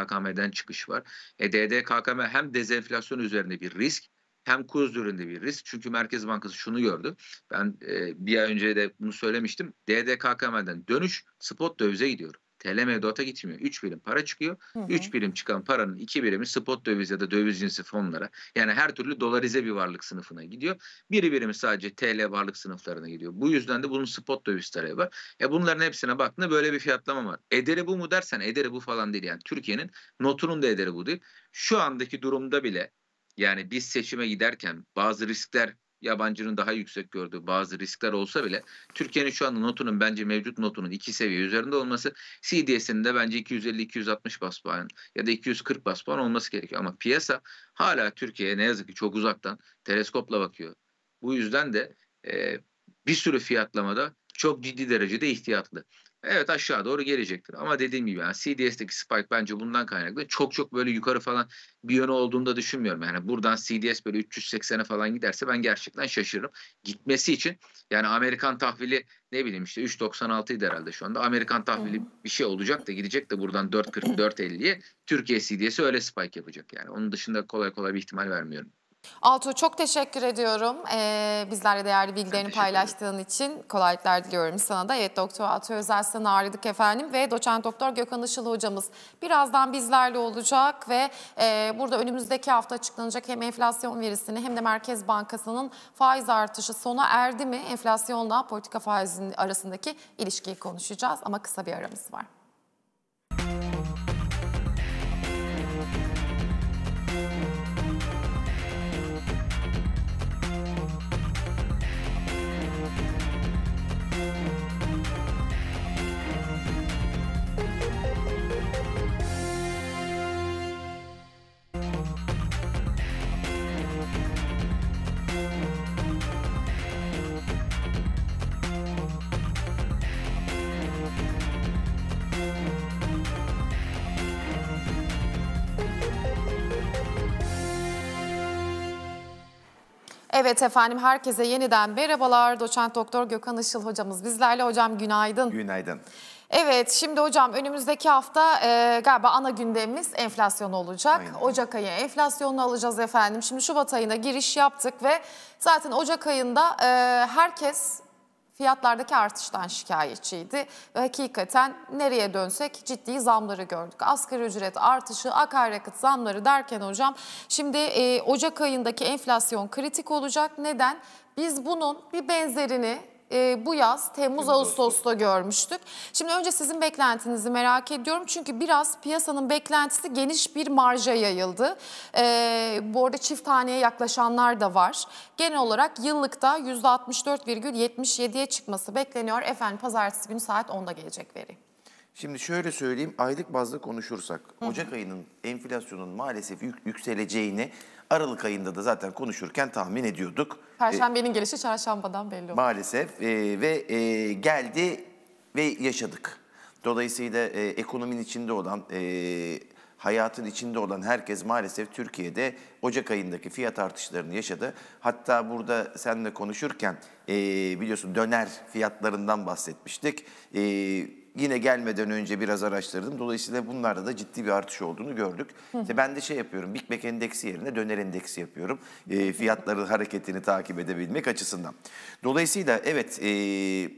çıkış var. E, DDKKM hem dezenflasyon üzerine bir risk hem kur üzerinde bir risk. Çünkü Merkez Bankası şunu gördü. Ben e, bir ay önce de bunu söylemiştim. DDKKM'den dönüş spot dövize gidiyor. TL mevduata gitmiyor. 3 birim para çıkıyor. 3 birim çıkan paranın 2 birimi spot döviz ya da döviz cinsi fonlara. Yani her türlü dolarize bir varlık sınıfına gidiyor. Biri birimi sadece TL varlık sınıflarına gidiyor. Bu yüzden de bunun spot döviz talebi var. E bunların hepsine baktığında böyle bir fiyatlama var. Ederi bu mu dersen ederi bu falan değil. Yani Türkiye'nin notunun da ederi bu değil. Şu andaki durumda bile yani biz seçime giderken bazı riskler yabancının daha yüksek gördüğü bazı riskler olsa bile Türkiye'nin şu anda notunun bence mevcut notunun iki seviye üzerinde olması CDS'in de bence 250-260 bas puan ya da 240 bas puan olması gerekiyor. Ama piyasa hala Türkiye'ye ne yazık ki çok uzaktan teleskopla bakıyor. Bu yüzden de e, bir sürü fiyatlamada çok ciddi derecede ihtiyatlı. Evet aşağı doğru gelecektir. Ama dediğim gibi yani CDS'deki spike bence bundan kaynaklı. Çok çok böyle yukarı falan bir yönü olduğunu da düşünmüyorum. Yani buradan CDS böyle 380'e falan giderse ben gerçekten şaşırırım. Gitmesi için yani Amerikan tahvili ne bileyim işte 3.96 idi herhalde şu anda. Amerikan tahvili bir şey olacak da gidecek de buradan 4.40 4.50'ye Türkiye CDS'i öyle spike yapacak yani. Onun dışında kolay kolay bir ihtimal vermiyorum. Altuğ çok teşekkür ediyorum. Ee, bizlerle değerli bilgilerini paylaştığın için kolaylıklar diliyorum sana da. Evet Doktor Altuğ Özelsen'i ağırladık efendim ve doçent doktor Gökhan Işıl hocamız birazdan bizlerle olacak ve e, burada önümüzdeki hafta açıklanacak hem enflasyon verisini hem de Merkez Bankası'nın faiz artışı sona erdi mi enflasyonla politika faizinin arasındaki ilişkiyi konuşacağız ama kısa bir aramız var. Evet efendim herkese yeniden merhabalar. Doçent Doktor Gökhan Işıl hocamız bizlerle. Hocam günaydın. Günaydın. Evet şimdi hocam önümüzdeki hafta e, galiba ana gündemimiz enflasyon olacak. Aynen. Ocak ayı enflasyonunu alacağız efendim. Şimdi Şubat ayına giriş yaptık ve zaten Ocak ayında e, herkes fiyatlardaki artıştan şikayetçiydi. Ve hakikaten nereye dönsek ciddi zamları gördük. Asgari ücret artışı, akaryakıt zamları derken hocam şimdi e, Ocak ayındaki enflasyon kritik olacak. Neden? Biz bunun bir benzerini e, bu yaz Temmuz-Ağustos'ta görmüştük. Şimdi önce sizin beklentinizi merak ediyorum. Çünkü biraz piyasanın beklentisi geniş bir marja yayıldı. E, bu arada çift haneye yaklaşanlar da var. Genel olarak yıllıkta %64,77'ye çıkması bekleniyor. Efendim pazartesi günü saat 10'da gelecek veri. Şimdi şöyle söyleyeyim aylık bazda konuşursak Ocak ayının enflasyonun maalesef yük, yükseleceğini Aralık ayında da zaten konuşurken tahmin ediyorduk. Perşembenin ee, gelişi çarşambadan belli e, oldu. Maalesef e, ve e, geldi ve yaşadık. Dolayısıyla e, ekonominin içinde olan, e, hayatın içinde olan herkes maalesef Türkiye'de Ocak ayındaki fiyat artışlarını yaşadı. Hatta burada seninle konuşurken e, biliyorsun döner fiyatlarından bahsetmiştik. E, yine gelmeden önce biraz araştırdım. Dolayısıyla bunlarda da ciddi bir artış olduğunu gördük. İşte ben de şey yapıyorum, Big Mac endeksi yerine döner endeksi yapıyorum. E, fiyatların hareketini takip edebilmek açısından. Dolayısıyla evet, e,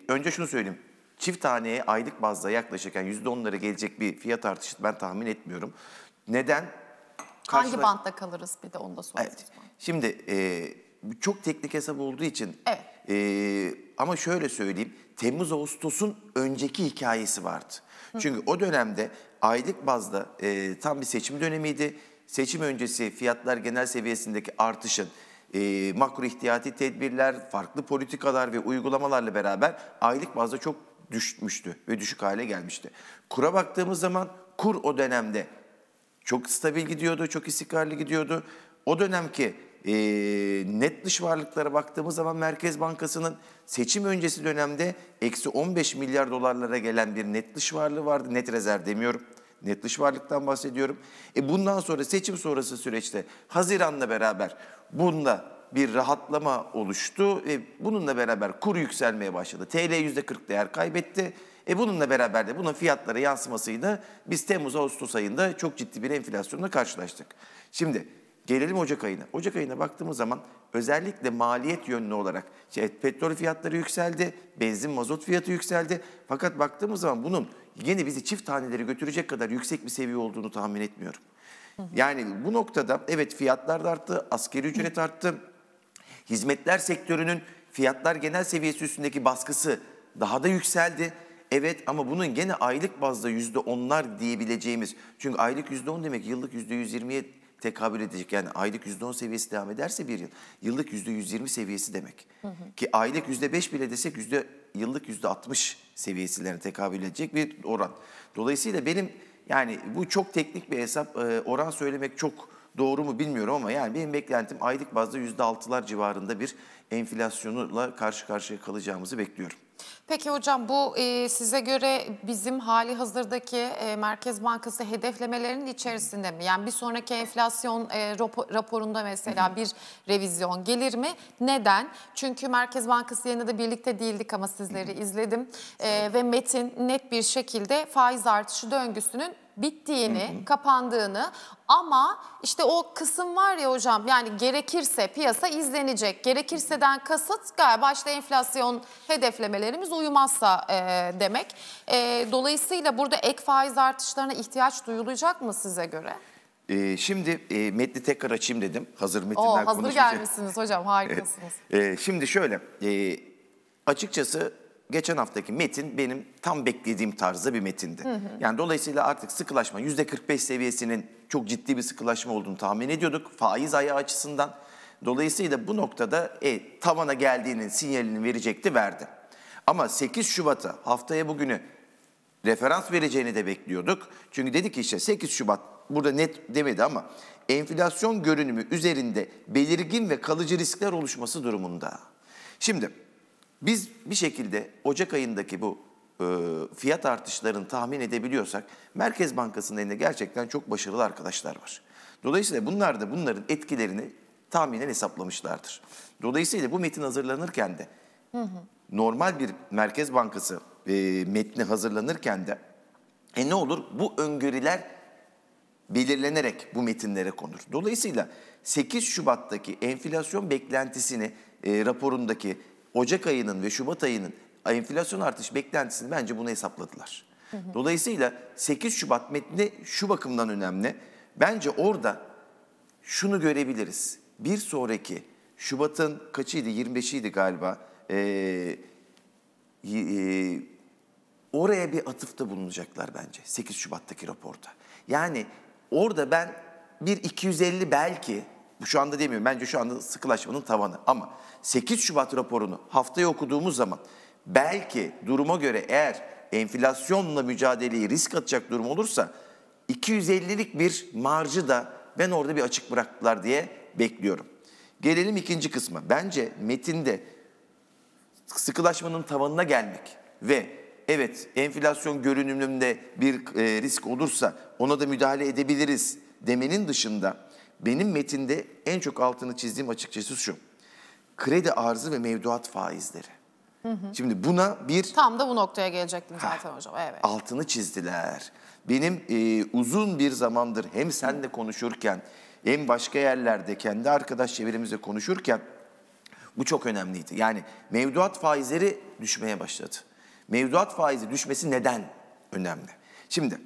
önce şunu söyleyeyim. Çift taneye aylık bazda yaklaşık yani %10'lara gelecek bir fiyat artışı ben tahmin etmiyorum. Neden? Karşılar... Hangi bantta kalırız bir de onu da soracağız. Evet. Şimdi e, çok teknik hesap olduğu için evet. E, ama şöyle söyleyeyim, Temmuz-Ağustos'un önceki hikayesi vardı. Çünkü o dönemde aylık bazda e, tam bir seçim dönemiydi. Seçim öncesi fiyatlar genel seviyesindeki artışın e, makro ihtiyati tedbirler, farklı politikalar ve uygulamalarla beraber aylık bazda çok düşmüştü ve düşük hale gelmişti. Kura baktığımız zaman kur o dönemde çok stabil gidiyordu, çok istikrarlı gidiyordu. O dönemki e, net dış varlıklara baktığımız zaman Merkez Bankası'nın seçim öncesi dönemde eksi 15 milyar dolarlara gelen bir net dış varlığı vardı. Net rezerv demiyorum. Net dış varlıktan bahsediyorum. E bundan sonra seçim sonrası süreçte Haziran'la beraber bunda bir rahatlama oluştu ve bununla beraber kur yükselmeye başladı. TL %40 değer kaybetti. E bununla beraber de bunun fiyatlara yansımasıyla biz Temmuz-Ağustos ayında çok ciddi bir enflasyonla karşılaştık. Şimdi Gelelim Ocak ayına. Ocak ayına baktığımız zaman özellikle maliyet yönlü olarak işte şey, petrol fiyatları yükseldi, benzin mazot fiyatı yükseldi. Fakat baktığımız zaman bunun yine bizi çift taneleri götürecek kadar yüksek bir seviye olduğunu tahmin etmiyorum. Yani bu noktada evet fiyatlar da arttı, askeri ücret arttı. Hizmetler sektörünün fiyatlar genel seviyesi üstündeki baskısı daha da yükseldi. Evet ama bunun gene aylık bazda %10'lar diyebileceğimiz. Çünkü aylık %10 demek yıllık %120'ye tekabül edecek. Yani aylık %10 seviyesi devam ederse bir yıl, yıllık %120 seviyesi demek. Hı hı. Ki aylık %5 bile desek yüzde, yıllık %60 seviyesilerine tekabül edecek bir oran. Dolayısıyla benim yani bu çok teknik bir hesap. E, oran söylemek çok doğru mu bilmiyorum ama yani benim beklentim aylık bazda %6'lar civarında bir enflasyonla karşı karşıya kalacağımızı bekliyorum. Peki hocam bu e, size göre bizim hali hazırdaki e, Merkez Bankası hedeflemelerinin içerisinde mi? Yani bir sonraki enflasyon e, raporunda mesela bir revizyon gelir mi? Neden? Çünkü Merkez Bankası yanında birlikte değildik ama sizleri izledim. E, ve metin net bir şekilde faiz artışı döngüsünün bittiğini, kapandığını ama işte o kısım var ya hocam yani gerekirse piyasa izlenecek. Gerekirseden kasıt galiba işte enflasyon hedeflemelerimiz uyumazsa e, demek. E, dolayısıyla burada ek faiz artışlarına ihtiyaç duyulacak mı size göre? E, şimdi e, metni tekrar açayım dedim. Hazır metinden Oo, hazır gelmişsiniz hocam harikasınız. e, şimdi şöyle e, açıkçası geçen haftaki metin benim tam beklediğim tarzda bir metindi. Hı hı. Yani dolayısıyla artık sıkılaşma %45 seviyesinin çok ciddi bir sıkılaşma olduğunu tahmin ediyorduk faiz ayağı açısından. Dolayısıyla bu noktada e, tavana geldiğinin sinyalini verecekti verdi. Ama 8 Şubat'a haftaya bugünü referans vereceğini de bekliyorduk. Çünkü dedi ki işte 8 Şubat burada net demedi ama enflasyon görünümü üzerinde belirgin ve kalıcı riskler oluşması durumunda. Şimdi biz bir şekilde Ocak ayındaki bu e, fiyat artışlarını tahmin edebiliyorsak Merkez Bankası'nın elinde gerçekten çok başarılı arkadaşlar var. Dolayısıyla bunlar da bunların etkilerini tahminen hesaplamışlardır. Dolayısıyla bu metin hazırlanırken de hı hı normal bir Merkez Bankası e, metni hazırlanırken de e ne olur bu öngörüler belirlenerek bu metinlere konur. Dolayısıyla 8 Şubat'taki enflasyon beklentisini e, raporundaki Ocak ayının ve Şubat ayının enflasyon artış beklentisini bence bunu hesapladılar. Dolayısıyla 8 Şubat metni şu bakımdan önemli. Bence orada şunu görebiliriz. Bir sonraki Şubat'ın kaçıydı 25'iydi galiba e, e, oraya bir atıfta bulunacaklar bence 8 Şubat'taki raporda. Yani orada ben bir 250 belki bu şu anda demiyorum bence şu anda sıkılaşmanın tavanı ama 8 Şubat raporunu haftaya okuduğumuz zaman belki duruma göre eğer enflasyonla mücadeleyi risk atacak durum olursa 250'lik bir marjı da ben orada bir açık bıraktılar diye bekliyorum. Gelelim ikinci kısma. Bence metinde sıkılaşmanın tavanına gelmek ve evet enflasyon görünümünde bir e, risk olursa ona da müdahale edebiliriz demenin dışında benim metinde en çok altını çizdiğim açıkçası şu. Kredi arzı ve mevduat faizleri. Şimdi buna bir... Tam da bu noktaya gelecektim zaten ha, hocam. Evet. Altını çizdiler. Benim e, uzun bir zamandır hem senle konuşurken hem başka yerlerde kendi arkadaş çevremizle konuşurken bu çok önemliydi. Yani mevduat faizleri düşmeye başladı. Mevduat faizi düşmesi neden önemli? Şimdi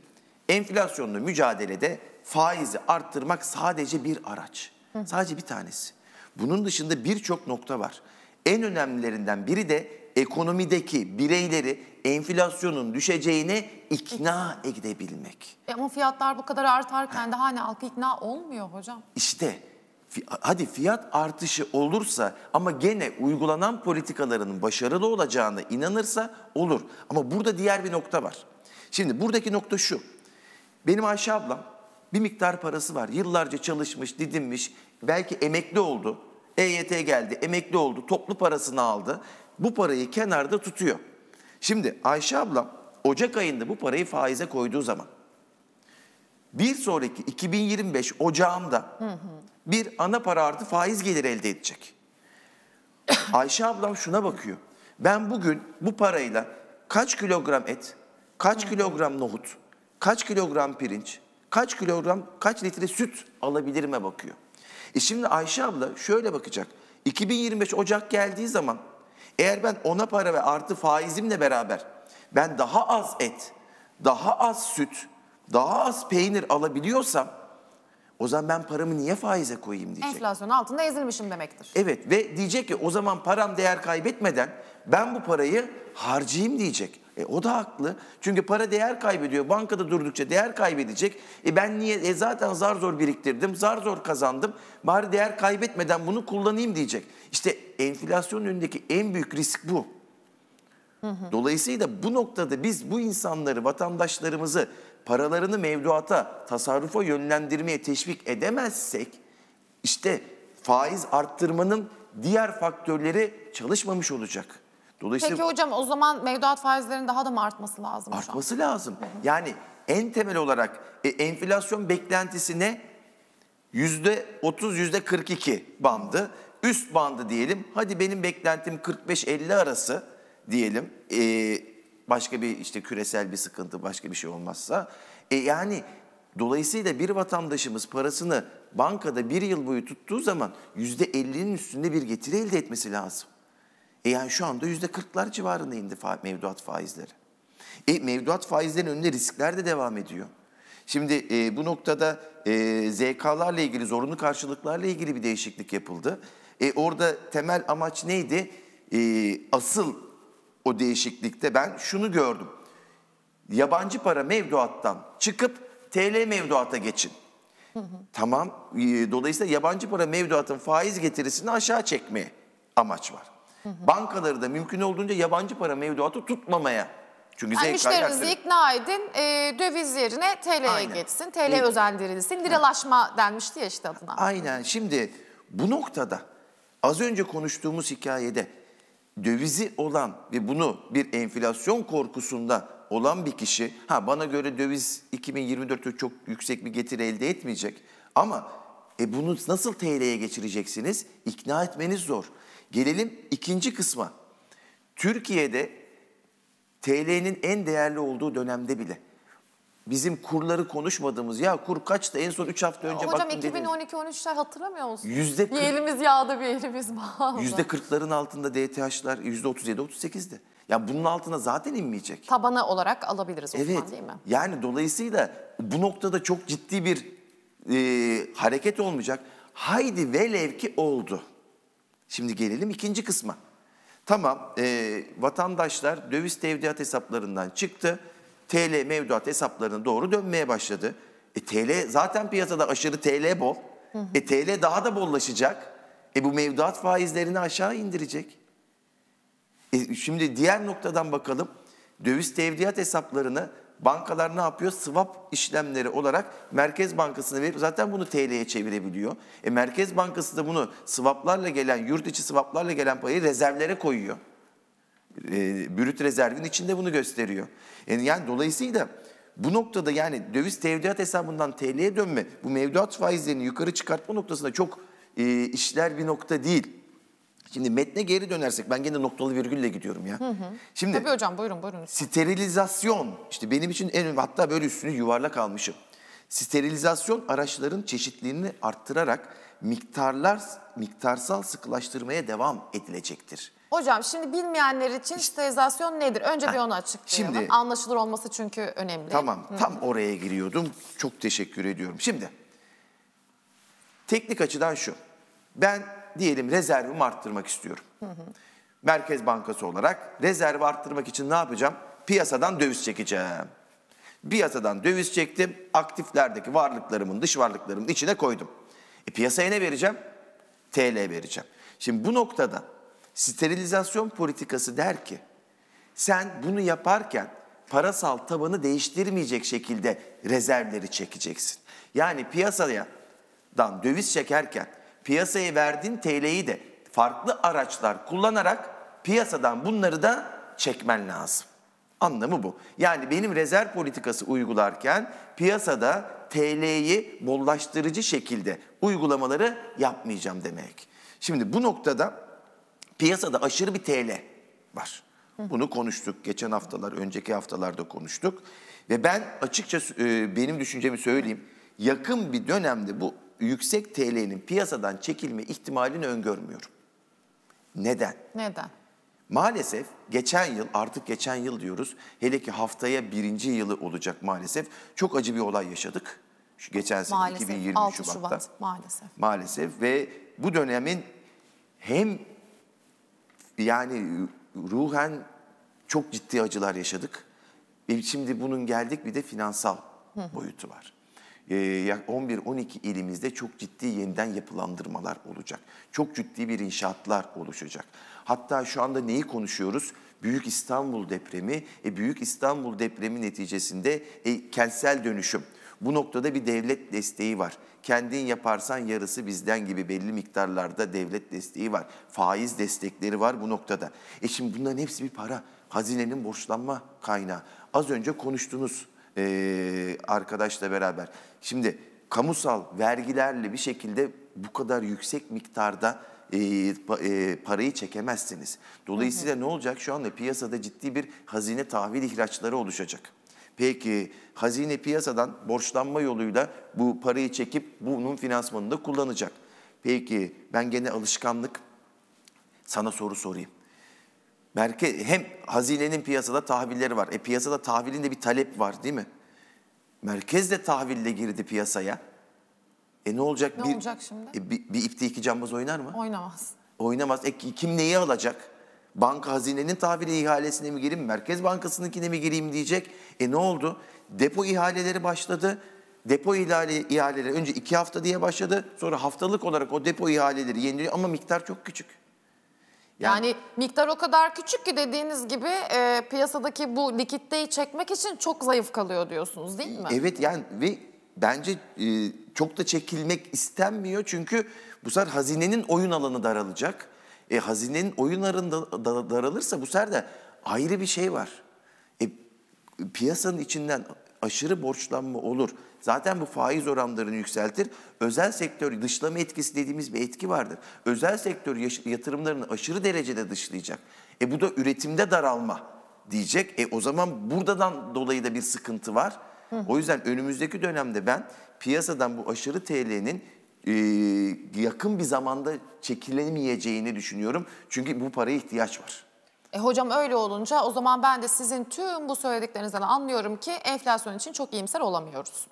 enflasyonla mücadelede faizi arttırmak sadece bir araç. Hı. Sadece bir tanesi. Bunun dışında birçok nokta var. En önemlilerinden biri de ekonomideki bireyleri enflasyonun düşeceğine ikna edebilmek. E ama fiyatlar bu kadar artarken ha. de hani halkı ikna olmuyor hocam. İşte hadi fiyat artışı olursa ama gene uygulanan politikaların başarılı olacağına inanırsa olur. Ama burada diğer bir nokta var. Şimdi buradaki nokta şu. Benim Ayşe ablam bir miktar parası var. Yıllarca çalışmış, didinmiş, belki emekli oldu. EYT geldi, emekli oldu, toplu parasını aldı. Bu parayı kenarda tutuyor. Şimdi Ayşe ablam Ocak ayında bu parayı faize koyduğu zaman bir sonraki 2025 Ocağı'mda hı hı bir ana para artı faiz geliri elde edecek. Ayşe ablam şuna bakıyor. Ben bugün bu parayla kaç kilogram et, kaç kilogram nohut, kaç kilogram pirinç, kaç kilogram, kaç litre süt alabilirime bakıyor. E şimdi Ayşe abla şöyle bakacak. 2025 Ocak geldiği zaman eğer ben ona para ve artı faizimle beraber ben daha az et, daha az süt, daha az peynir alabiliyorsam o zaman ben paramı niye faize koyayım diyecek. Enflasyon altında ezilmişim demektir. Evet ve diyecek ki o zaman param değer kaybetmeden ben bu parayı harcayayım diyecek. E o da haklı. Çünkü para değer kaybediyor. Bankada durdukça değer kaybedecek. E ben niye e zaten zar zor biriktirdim, zar zor kazandım. Bari değer kaybetmeden bunu kullanayım diyecek. İşte enflasyon önündeki en büyük risk bu. Hı hı. Dolayısıyla bu noktada biz bu insanları, vatandaşlarımızı paralarını mevduata, tasarrufa yönlendirmeye teşvik edemezsek işte faiz arttırmanın diğer faktörleri çalışmamış olacak. Dolayısıyla Peki hocam o zaman mevduat faizlerinin daha da mı artması lazım? Artması lazım. Yani en temel olarak e, enflasyon beklentisi ne? %30, %42 bandı. Üst bandı diyelim. Hadi benim beklentim 45-50 arası diyelim. E, Başka bir işte küresel bir sıkıntı, başka bir şey olmazsa. E yani dolayısıyla bir vatandaşımız parasını bankada bir yıl boyu tuttuğu zaman yüzde elli'nin üstünde bir getiri elde etmesi lazım. E yani şu anda %40'lar civarında indi fa mevduat faizleri. E mevduat faizlerin önüne riskler de devam ediyor. Şimdi e, bu noktada e, ZK'larla ilgili, zorunlu karşılıklarla ilgili bir değişiklik yapıldı. E, orada temel amaç neydi? E, asıl o değişiklikte ben şunu gördüm. Yabancı para mevduattan çıkıp TL mevduata geçin. Tamam. E, dolayısıyla yabancı para mevduatın faiz getirisini aşağı çekmeye amaç var. Bankaları da mümkün olduğunca yabancı para mevduatı tutmamaya çünkü yani müşterinizi ikna edin, e, döviz yerine TL'ye geçsin, TL evet. özendirilsin, liralaşma ha. denmişti ya işte adına. Aynen. Şimdi bu noktada az önce konuştuğumuz hikayede dövizi olan ve bunu bir enflasyon korkusunda olan bir kişi ha bana göre döviz 2024'te çok yüksek bir getiri elde etmeyecek ama e bunu nasıl TL'ye geçireceksiniz? İkna etmeniz zor. Gelelim ikinci kısma. Türkiye'de TL'nin en değerli olduğu dönemde bile Bizim kurları konuşmadığımız ya kur kaçtı en son 3 hafta önce Hocam, Hocam 2012-13'ler hatırlamıyor musunuz? Yüzde 40, bir elimiz yağdı bir elimiz bağlı. Yüzde 40'ların altında DTH'lar yüzde 37-38'di. Ya bunun altına zaten inmeyecek. Tabana olarak alabiliriz evet. zaman değil mi? Yani dolayısıyla bu noktada çok ciddi bir e, hareket olmayacak. Haydi velev ki oldu. Şimdi gelelim ikinci kısma. Tamam e, vatandaşlar döviz tevdiat hesaplarından çıktı. TL mevduat hesaplarına doğru dönmeye başladı. E TL zaten piyasada aşırı TL bol. E TL daha da bollaşacak. E bu mevduat faizlerini aşağı indirecek. E şimdi diğer noktadan bakalım. Döviz tevdiat hesaplarını bankalar ne yapıyor? Swap işlemleri olarak Merkez Bankası'na verip zaten bunu TL'ye çevirebiliyor. E Merkez Bankası da bunu swaplarla gelen, yurt içi swaplarla gelen parayı rezervlere koyuyor e, brüt rezervin içinde bunu gösteriyor. Yani, e, yani dolayısıyla bu noktada yani döviz tevdiat hesabından TL'ye dönme, bu mevduat faizlerini yukarı çıkartma noktasında çok e, işler bir nokta değil. Şimdi metne geri dönersek ben gene noktalı virgülle gidiyorum ya. Hı hı. Şimdi Tabii hocam buyurun buyurun. Sterilizasyon işte benim için en hatta böyle üstünü yuvarlak almışım. Sterilizasyon araçların çeşitliliğini arttırarak miktarlar miktarsal sıkılaştırmaya devam edilecektir. Hocam şimdi bilmeyenler için sterilizasyon nedir? Önce bir onu açıklayalım. Şimdi, Anlaşılır olması çünkü önemli. Tamam Hı. tam oraya giriyordum. Çok teşekkür ediyorum. Şimdi teknik açıdan şu. Ben diyelim rezervimi arttırmak istiyorum. Hı hı. Merkez Bankası olarak rezervi arttırmak için ne yapacağım? Piyasadan döviz çekeceğim. Piyasadan döviz çektim. Aktiflerdeki varlıklarımın, dış varlıklarımın içine koydum. E, piyasaya ne vereceğim? TL vereceğim. Şimdi bu noktada Sterilizasyon politikası der ki sen bunu yaparken parasal tabanı değiştirmeyecek şekilde rezervleri çekeceksin. Yani piyasaya dan döviz çekerken piyasaya verdiğin TL'yi de farklı araçlar kullanarak piyasadan bunları da çekmen lazım. Anlamı bu. Yani benim rezerv politikası uygularken piyasada TL'yi bollaştırıcı şekilde uygulamaları yapmayacağım demek. Şimdi bu noktada Piyasada aşırı bir TL var. Bunu konuştuk. Geçen haftalar, önceki haftalarda konuştuk. Ve ben açıkça e, benim düşüncemi söyleyeyim. Yakın bir dönemde bu yüksek TL'nin piyasadan çekilme ihtimalini öngörmüyorum. Neden? Neden? Maalesef geçen yıl artık geçen yıl diyoruz hele ki haftaya birinci yılı olacak maalesef çok acı bir olay yaşadık. Şu geçen sene maalesef, 2020 6 Şubat'ta. Şubat, maalesef. Maalesef ve bu dönemin hem yani ıı, ruhen çok ciddi acılar yaşadık. E şimdi bunun geldik bir de finansal boyutu var. 11-12 e, ilimizde çok ciddi yeniden yapılandırmalar olacak. Çok ciddi bir inşaatlar oluşacak. Hatta şu anda neyi konuşuyoruz? Büyük İstanbul depremi. E, Büyük İstanbul depremi neticesinde e, kentsel dönüşüm. Bu noktada bir devlet desteği var. Kendin yaparsan yarısı bizden gibi belli miktarlarda devlet desteği var. Faiz destekleri var bu noktada. E şimdi bunların hepsi bir para. Hazinenin borçlanma kaynağı. Az önce konuştunuz e, arkadaşla beraber. Şimdi kamusal vergilerle bir şekilde bu kadar yüksek miktarda e, pa, e, parayı çekemezsiniz. Dolayısıyla hı hı. ne olacak? Şu anda piyasada ciddi bir hazine tahvil ihraçları oluşacak. Peki hazine piyasadan borçlanma yoluyla bu parayı çekip bunun finansmanında kullanacak. Peki ben gene alışkanlık sana soru sorayım. Merkez, hem hazinenin piyasada tahvilleri var. E piyasada tahvilin de bir talep var değil mi? Merkez de tahville girdi piyasaya. E ne olacak? Ne bir, olacak şimdi? E, bir, bir ipte iki cambaz oynar mı? Oynamaz. Oynamaz. E kim neyi alacak? Banka hazinenin tahvili ihalesine mi gireyim, Merkez Bankası'nınkine mi gireyim diyecek. E ne oldu? Depo ihaleleri başladı. Depo ihale, ihaleleri önce iki hafta diye başladı. Sonra haftalık olarak o depo ihaleleri yeniliyor ama miktar çok küçük. Yani, yani miktar o kadar küçük ki dediğiniz gibi e, piyasadaki bu likitteyi çekmek için çok zayıf kalıyor diyorsunuz değil mi? Evet yani ve bence e, çok da çekilmek istenmiyor çünkü bu sefer hazinenin oyun alanı daralacak. E hazinenin oyunların da, da, daralırsa bu sefer de ayrı bir şey var. E, piyasanın içinden aşırı borçlanma olur. Zaten bu faiz oranlarını yükseltir. Özel sektör dışlama etkisi dediğimiz bir etki vardır. Özel sektör yatırımlarını aşırı derecede dışlayacak. E bu da üretimde daralma diyecek. E o zaman buradan dolayı da bir sıkıntı var. Hı. O yüzden önümüzdeki dönemde ben piyasadan bu aşırı TL'nin e, yakın bir zamanda çekilemeyeceğini düşünüyorum. Çünkü bu paraya ihtiyaç var. E hocam öyle olunca o zaman ben de sizin tüm bu söylediklerinizden anlıyorum ki enflasyon için çok iyimser olamıyoruz.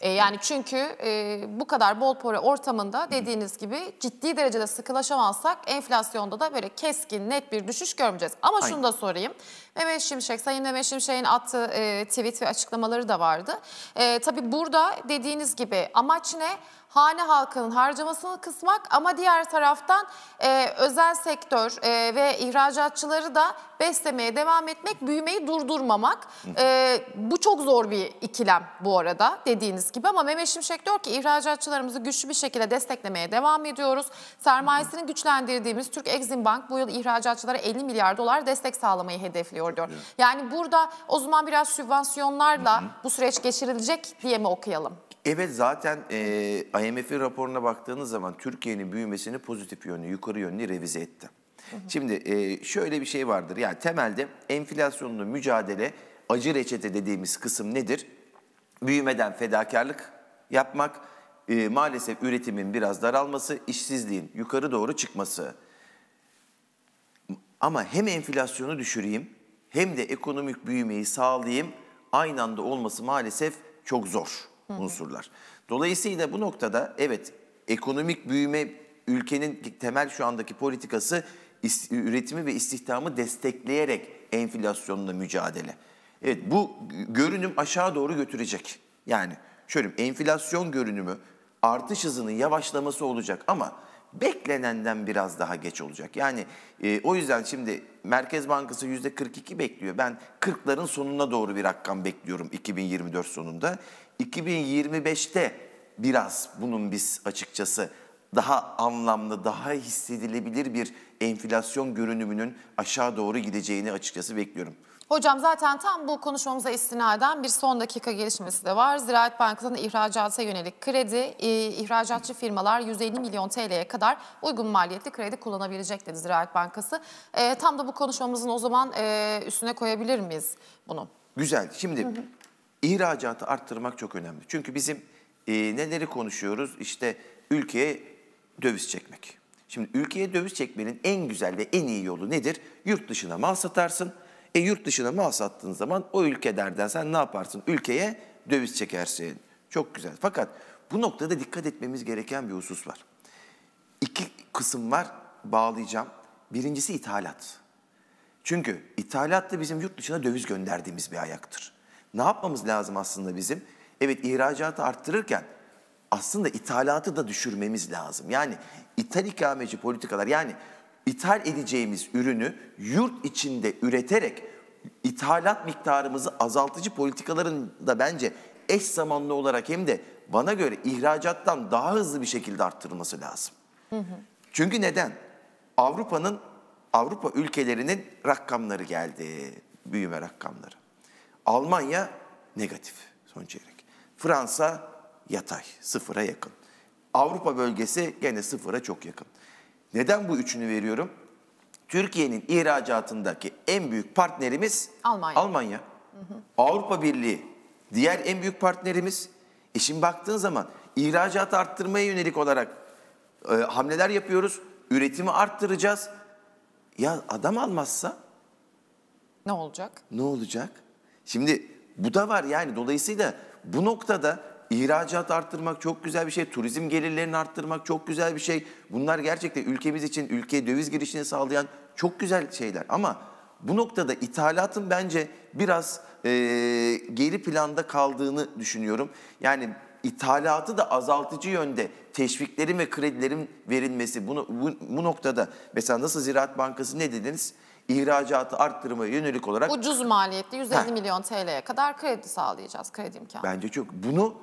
E, yani çünkü e, bu kadar bol para ortamında dediğiniz gibi ciddi derecede sıkılaşamazsak enflasyonda da böyle keskin net bir düşüş görmeyeceğiz. Ama şunu Aynen. da sorayım. Mehmet Şimşek, Sayın Mehmet Şimşek'in attığı e, tweet ve açıklamaları da vardı. E, tabii burada dediğiniz gibi amaç ne? Hane halkının harcamasını kısmak ama diğer taraftan e, özel sektör e, ve ihracatçıları da beslemeye devam etmek, büyümeyi durdurmamak. E, bu çok zor bir ikilem bu arada dediğiniz gibi ama Mehmet Şimşek diyor ki ihracatçılarımızı güçlü bir şekilde desteklemeye devam ediyoruz. Sermayesini güçlendirdiğimiz Türk Exim Bank bu yıl ihracatçılara 50 milyar dolar destek sağlamayı hedefliyor ediyordu. Evet. Yani burada o zaman biraz sübvansiyonlarla Hı -hı. bu süreç geçirilecek diye mi okuyalım? Evet zaten e, IMF'in raporuna baktığınız zaman Türkiye'nin büyümesini pozitif yönlü, yukarı yönlü revize etti. Hı hı. Şimdi e, şöyle bir şey vardır. Yani temelde enflasyonla mücadele acı reçete dediğimiz kısım nedir? Büyümeden fedakarlık yapmak, e, maalesef üretimin biraz daralması, işsizliğin yukarı doğru çıkması. Ama hem enflasyonu düşüreyim hem de ekonomik büyümeyi sağlayayım aynı anda olması maalesef çok zor unsurlar. Dolayısıyla bu noktada evet ekonomik büyüme ülkenin temel şu andaki politikası üretimi ve istihdamı destekleyerek enflasyonla mücadele. Evet bu görünüm aşağı doğru götürecek. Yani şöyle enflasyon görünümü artış hızının yavaşlaması olacak ama beklenenden biraz daha geç olacak. Yani e, o yüzden şimdi Merkez Bankası %42 bekliyor. Ben 40'ların sonuna doğru bir rakam bekliyorum 2024 sonunda. 2025'te biraz bunun biz açıkçası daha anlamlı, daha hissedilebilir bir enflasyon görünümünün aşağı doğru gideceğini açıkçası bekliyorum. Hocam zaten tam bu konuşmamıza istinaden bir son dakika gelişmesi de var. Ziraat Bankası'nın ihracata yönelik kredi, e, ihracatçı firmalar 150 milyon TL'ye kadar uygun maliyetli kredi kullanabilecek dedi Ziraat Bankası. E, tam da bu konuşmamızın o zaman e, üstüne koyabilir miyiz bunu? Güzel. Şimdi hı hı. ihracatı arttırmak çok önemli. Çünkü bizim e, neleri konuşuyoruz? İşte ülkeye döviz çekmek. Şimdi ülkeye döviz çekmenin en güzel ve en iyi yolu nedir? Yurt dışına mal satarsın e yurt dışına mal sattığın zaman o ülke derden sen ne yaparsın? Ülkeye döviz çekersin. Çok güzel. Fakat bu noktada dikkat etmemiz gereken bir husus var. İki kısım var bağlayacağım. Birincisi ithalat. Çünkü ithalat da bizim yurt dışına döviz gönderdiğimiz bir ayaktır. Ne yapmamız lazım aslında bizim? Evet ihracatı arttırırken aslında ithalatı da düşürmemiz lazım. Yani ithal ikameci politikalar yani ithal edeceğimiz ürünü yurt içinde üreterek ithalat miktarımızı azaltıcı politikaların da bence eş zamanlı olarak hem de bana göre ihracattan daha hızlı bir şekilde arttırılması lazım. Hı hı. Çünkü neden? Avrupa'nın Avrupa ülkelerinin rakamları geldi. Büyüme rakamları. Almanya negatif son çeyrek. Fransa yatay, sıfıra yakın. Avrupa bölgesi gene sıfıra çok yakın. Neden bu üçünü veriyorum? Türkiye'nin ihracatındaki en büyük partnerimiz Almanya. Almanya. Hı hı. Avrupa Birliği diğer en büyük partnerimiz. E baktığın zaman ihracatı arttırmaya yönelik olarak e, hamleler yapıyoruz. Üretimi arttıracağız. Ya adam almazsa? Ne olacak? Ne olacak? Şimdi bu da var yani dolayısıyla bu noktada İhracat arttırmak çok güzel bir şey. Turizm gelirlerini arttırmak çok güzel bir şey. Bunlar gerçekten ülkemiz için ülkeye döviz girişini sağlayan çok güzel şeyler. Ama bu noktada ithalatın bence biraz e, geri planda kaldığını düşünüyorum. Yani ithalatı da azaltıcı yönde teşviklerin ve kredilerin verilmesi bunu bu, bu noktada mesela nasıl Ziraat Bankası ne dediniz? İhracatı arttırmaya yönelik olarak ucuz maliyetli 150 ha. milyon TL'ye kadar kredi sağlayacağız kredi imkanı. Bence çok. Bunu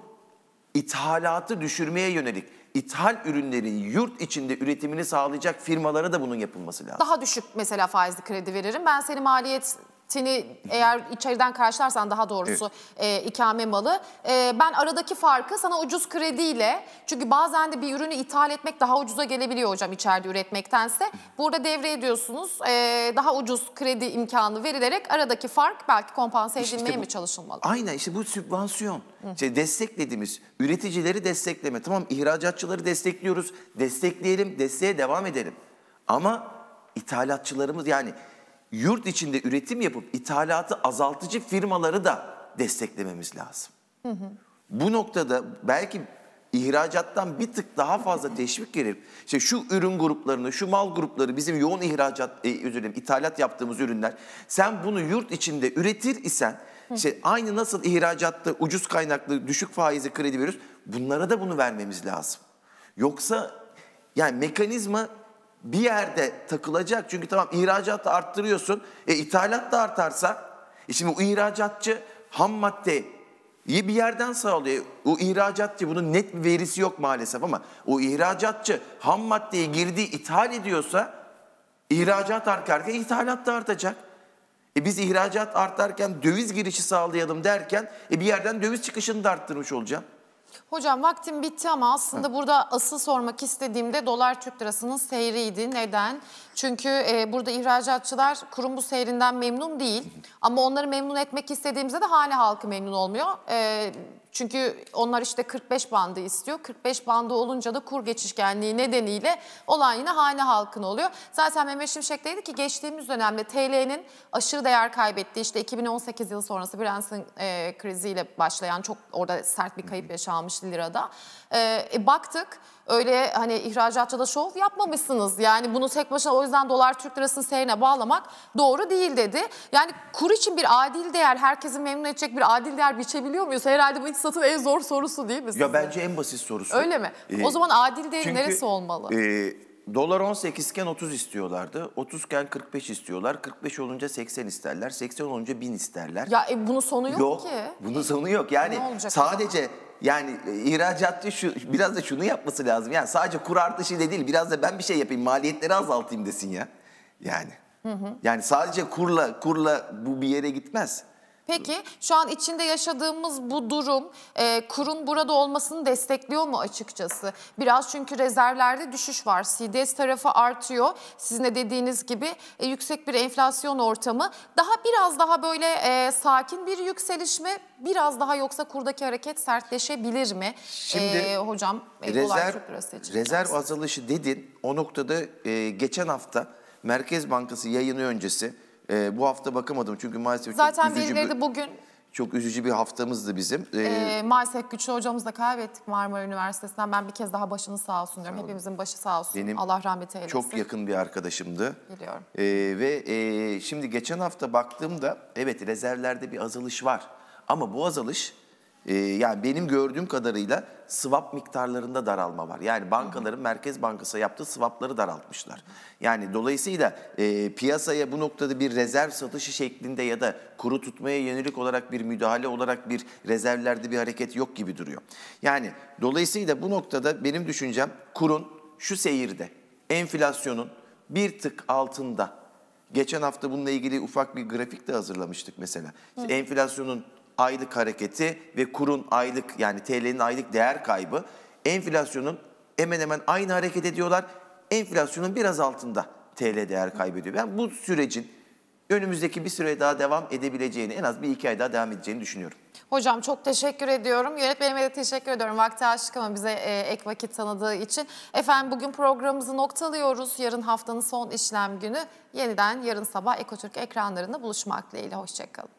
ithalatı düşürmeye yönelik ithal ürünlerin yurt içinde üretimini sağlayacak firmalara da bunun yapılması lazım. Daha düşük mesela faizli kredi veririm. Ben seni maliyet seni eğer içeriden karşılarsan daha doğrusu evet. e, ikame malı. E, ben aradaki farkı sana ucuz krediyle çünkü bazen de bir ürünü ithal etmek daha ucuza gelebiliyor hocam içeride üretmektense. Burada devre ediyorsunuz e, daha ucuz kredi imkanı verilerek aradaki fark belki kompanse edilmeye işte bu, mi çalışılmalı? Aynen işte bu sübvansiyon. Hı. İşte desteklediğimiz üreticileri destekleme. Tamam ihracatçıları destekliyoruz. Destekleyelim, desteğe devam edelim. Ama ithalatçılarımız yani yurt içinde üretim yapıp ithalatı azaltıcı firmaları da desteklememiz lazım. Hı hı. Bu noktada belki ihracattan bir tık daha fazla teşvik gelip işte şu ürün gruplarını, şu mal grupları bizim yoğun ihracat, e, özür dilerim, ithalat yaptığımız ürünler. Sen bunu yurt içinde üretir isen işte aynı nasıl ihracatta ucuz kaynaklı düşük faizi kredi veriyoruz. Bunlara da bunu vermemiz lazım. Yoksa yani mekanizma bir yerde takılacak. Çünkü tamam ihracat arttırıyorsun. E ithalat da artarsa e şimdi o ihracatçı ham maddeyi bir yerden sağlıyor. E, o ihracatçı bunun net bir verisi yok maalesef ama o ihracatçı ham maddeyi girdiği ithal ediyorsa ihracat artarken ithalat da artacak. E biz ihracat artarken döviz girişi sağlayalım derken e bir yerden döviz çıkışını da arttırmış olacağım. Hocam vaktim bitti ama aslında burada asıl sormak istediğimde dolar Türk lirasının seyriydi. Neden? Çünkü e, burada ihracatçılar kurum bu seyrinden memnun değil. Ama onları memnun etmek istediğimizde de hane halkı memnun olmuyor. E, çünkü onlar işte 45 bandı istiyor. 45 bandı olunca da kur geçişkenliği nedeniyle olan yine hane halkın oluyor. Zaten Mehmet Şimşek dedi ki geçtiğimiz dönemde TL'nin aşırı değer kaybettiği işte 2018 yıl sonrası Brent'in e, kriziyle başlayan çok orada sert bir kayıp yaşanmış lirada. E, e, baktık öyle hani ihracatçıda şov yapmamışsınız. Yani bunu tek başına o yüzden dolar Türk lirasını seyrine bağlamak doğru değil dedi. Yani kur için bir adil değer, herkesin memnun edecek bir adil değer biçebiliyor muyuz? Herhalde bu iktisatın en zor sorusu değil mi? Ya bence en basit sorusu. Öyle mi? Ee, o zaman adil değer çünkü, neresi olmalı? E, dolar 18 iken 30 istiyorlardı. 30 iken 45 istiyorlar. 45 olunca 80 isterler. 80 olunca 1000 isterler. Ya e, bunun sonu yok, yok ki. Bunun sonu yok. Yani sadece... Ama? Yani e, ihracatçı şu, biraz da şunu yapması lazım. Yani sadece kur artışıyla değil biraz da ben bir şey yapayım maliyetleri azaltayım desin ya. Yani. Hı hı. Yani sadece kurla kurla bu bir yere gitmez. Peki şu an içinde yaşadığımız bu durum e, kurun burada olmasını destekliyor mu açıkçası? Biraz çünkü rezervlerde düşüş var. CDS tarafı artıyor. Sizin de dediğiniz gibi e, yüksek bir enflasyon ortamı. Daha biraz daha böyle e, sakin bir yükseliş mi? Biraz daha yoksa kurdaki hareket sertleşebilir mi? Şimdi e, hocam e, rezerv, rezerv azalışı dedin. O noktada e, geçen hafta Merkez Bankası yayını öncesi e, bu hafta bakamadım çünkü maalesef Zaten çok üzücü bir... de bugün çok üzücü bir haftamızdı bizim. Ee, ee, maalesef Güçlü hocamızı da kaybettik Marmara Üniversitesi'nden. Ben bir kez daha başını sağ olsun diyorum. Sağ Hepimizin başı sağ olsun. Benim Allah rahmet eylesin. Çok yakın bir arkadaşımdı. Biliyorum. Ee, ve e, şimdi geçen hafta baktığımda evet rezervlerde bir azalış var. Ama bu azalış e, yani benim gördüğüm kadarıyla swap miktarlarında daralma var. Yani bankaların Merkez Bankası yaptığı swapları daraltmışlar. Yani dolayısıyla e, piyasaya bu noktada bir rezerv satışı şeklinde ya da kuru tutmaya yönelik olarak bir müdahale olarak bir rezervlerde bir hareket yok gibi duruyor. Yani dolayısıyla bu noktada benim düşüncem kurun şu seyirde enflasyonun bir tık altında Geçen hafta bununla ilgili ufak bir grafik de hazırlamıştık mesela. İşte enflasyonun aylık hareketi ve kurun aylık yani TL'nin aylık değer kaybı enflasyonun hemen hemen aynı hareket ediyorlar. Enflasyonun biraz altında TL değer kaybediyor. Ben bu sürecin önümüzdeki bir süre daha devam edebileceğini, en az bir iki ay daha devam edeceğini düşünüyorum. Hocam çok teşekkür ediyorum. Yönetmenime de teşekkür ediyorum. Vakti aşık ama bize e, ek vakit tanıdığı için. Efendim bugün programımızı noktalıyoruz. Yarın haftanın son işlem günü. Yeniden yarın sabah Ekotürk ekranlarında buluşmak dileğiyle. Hoşçakalın.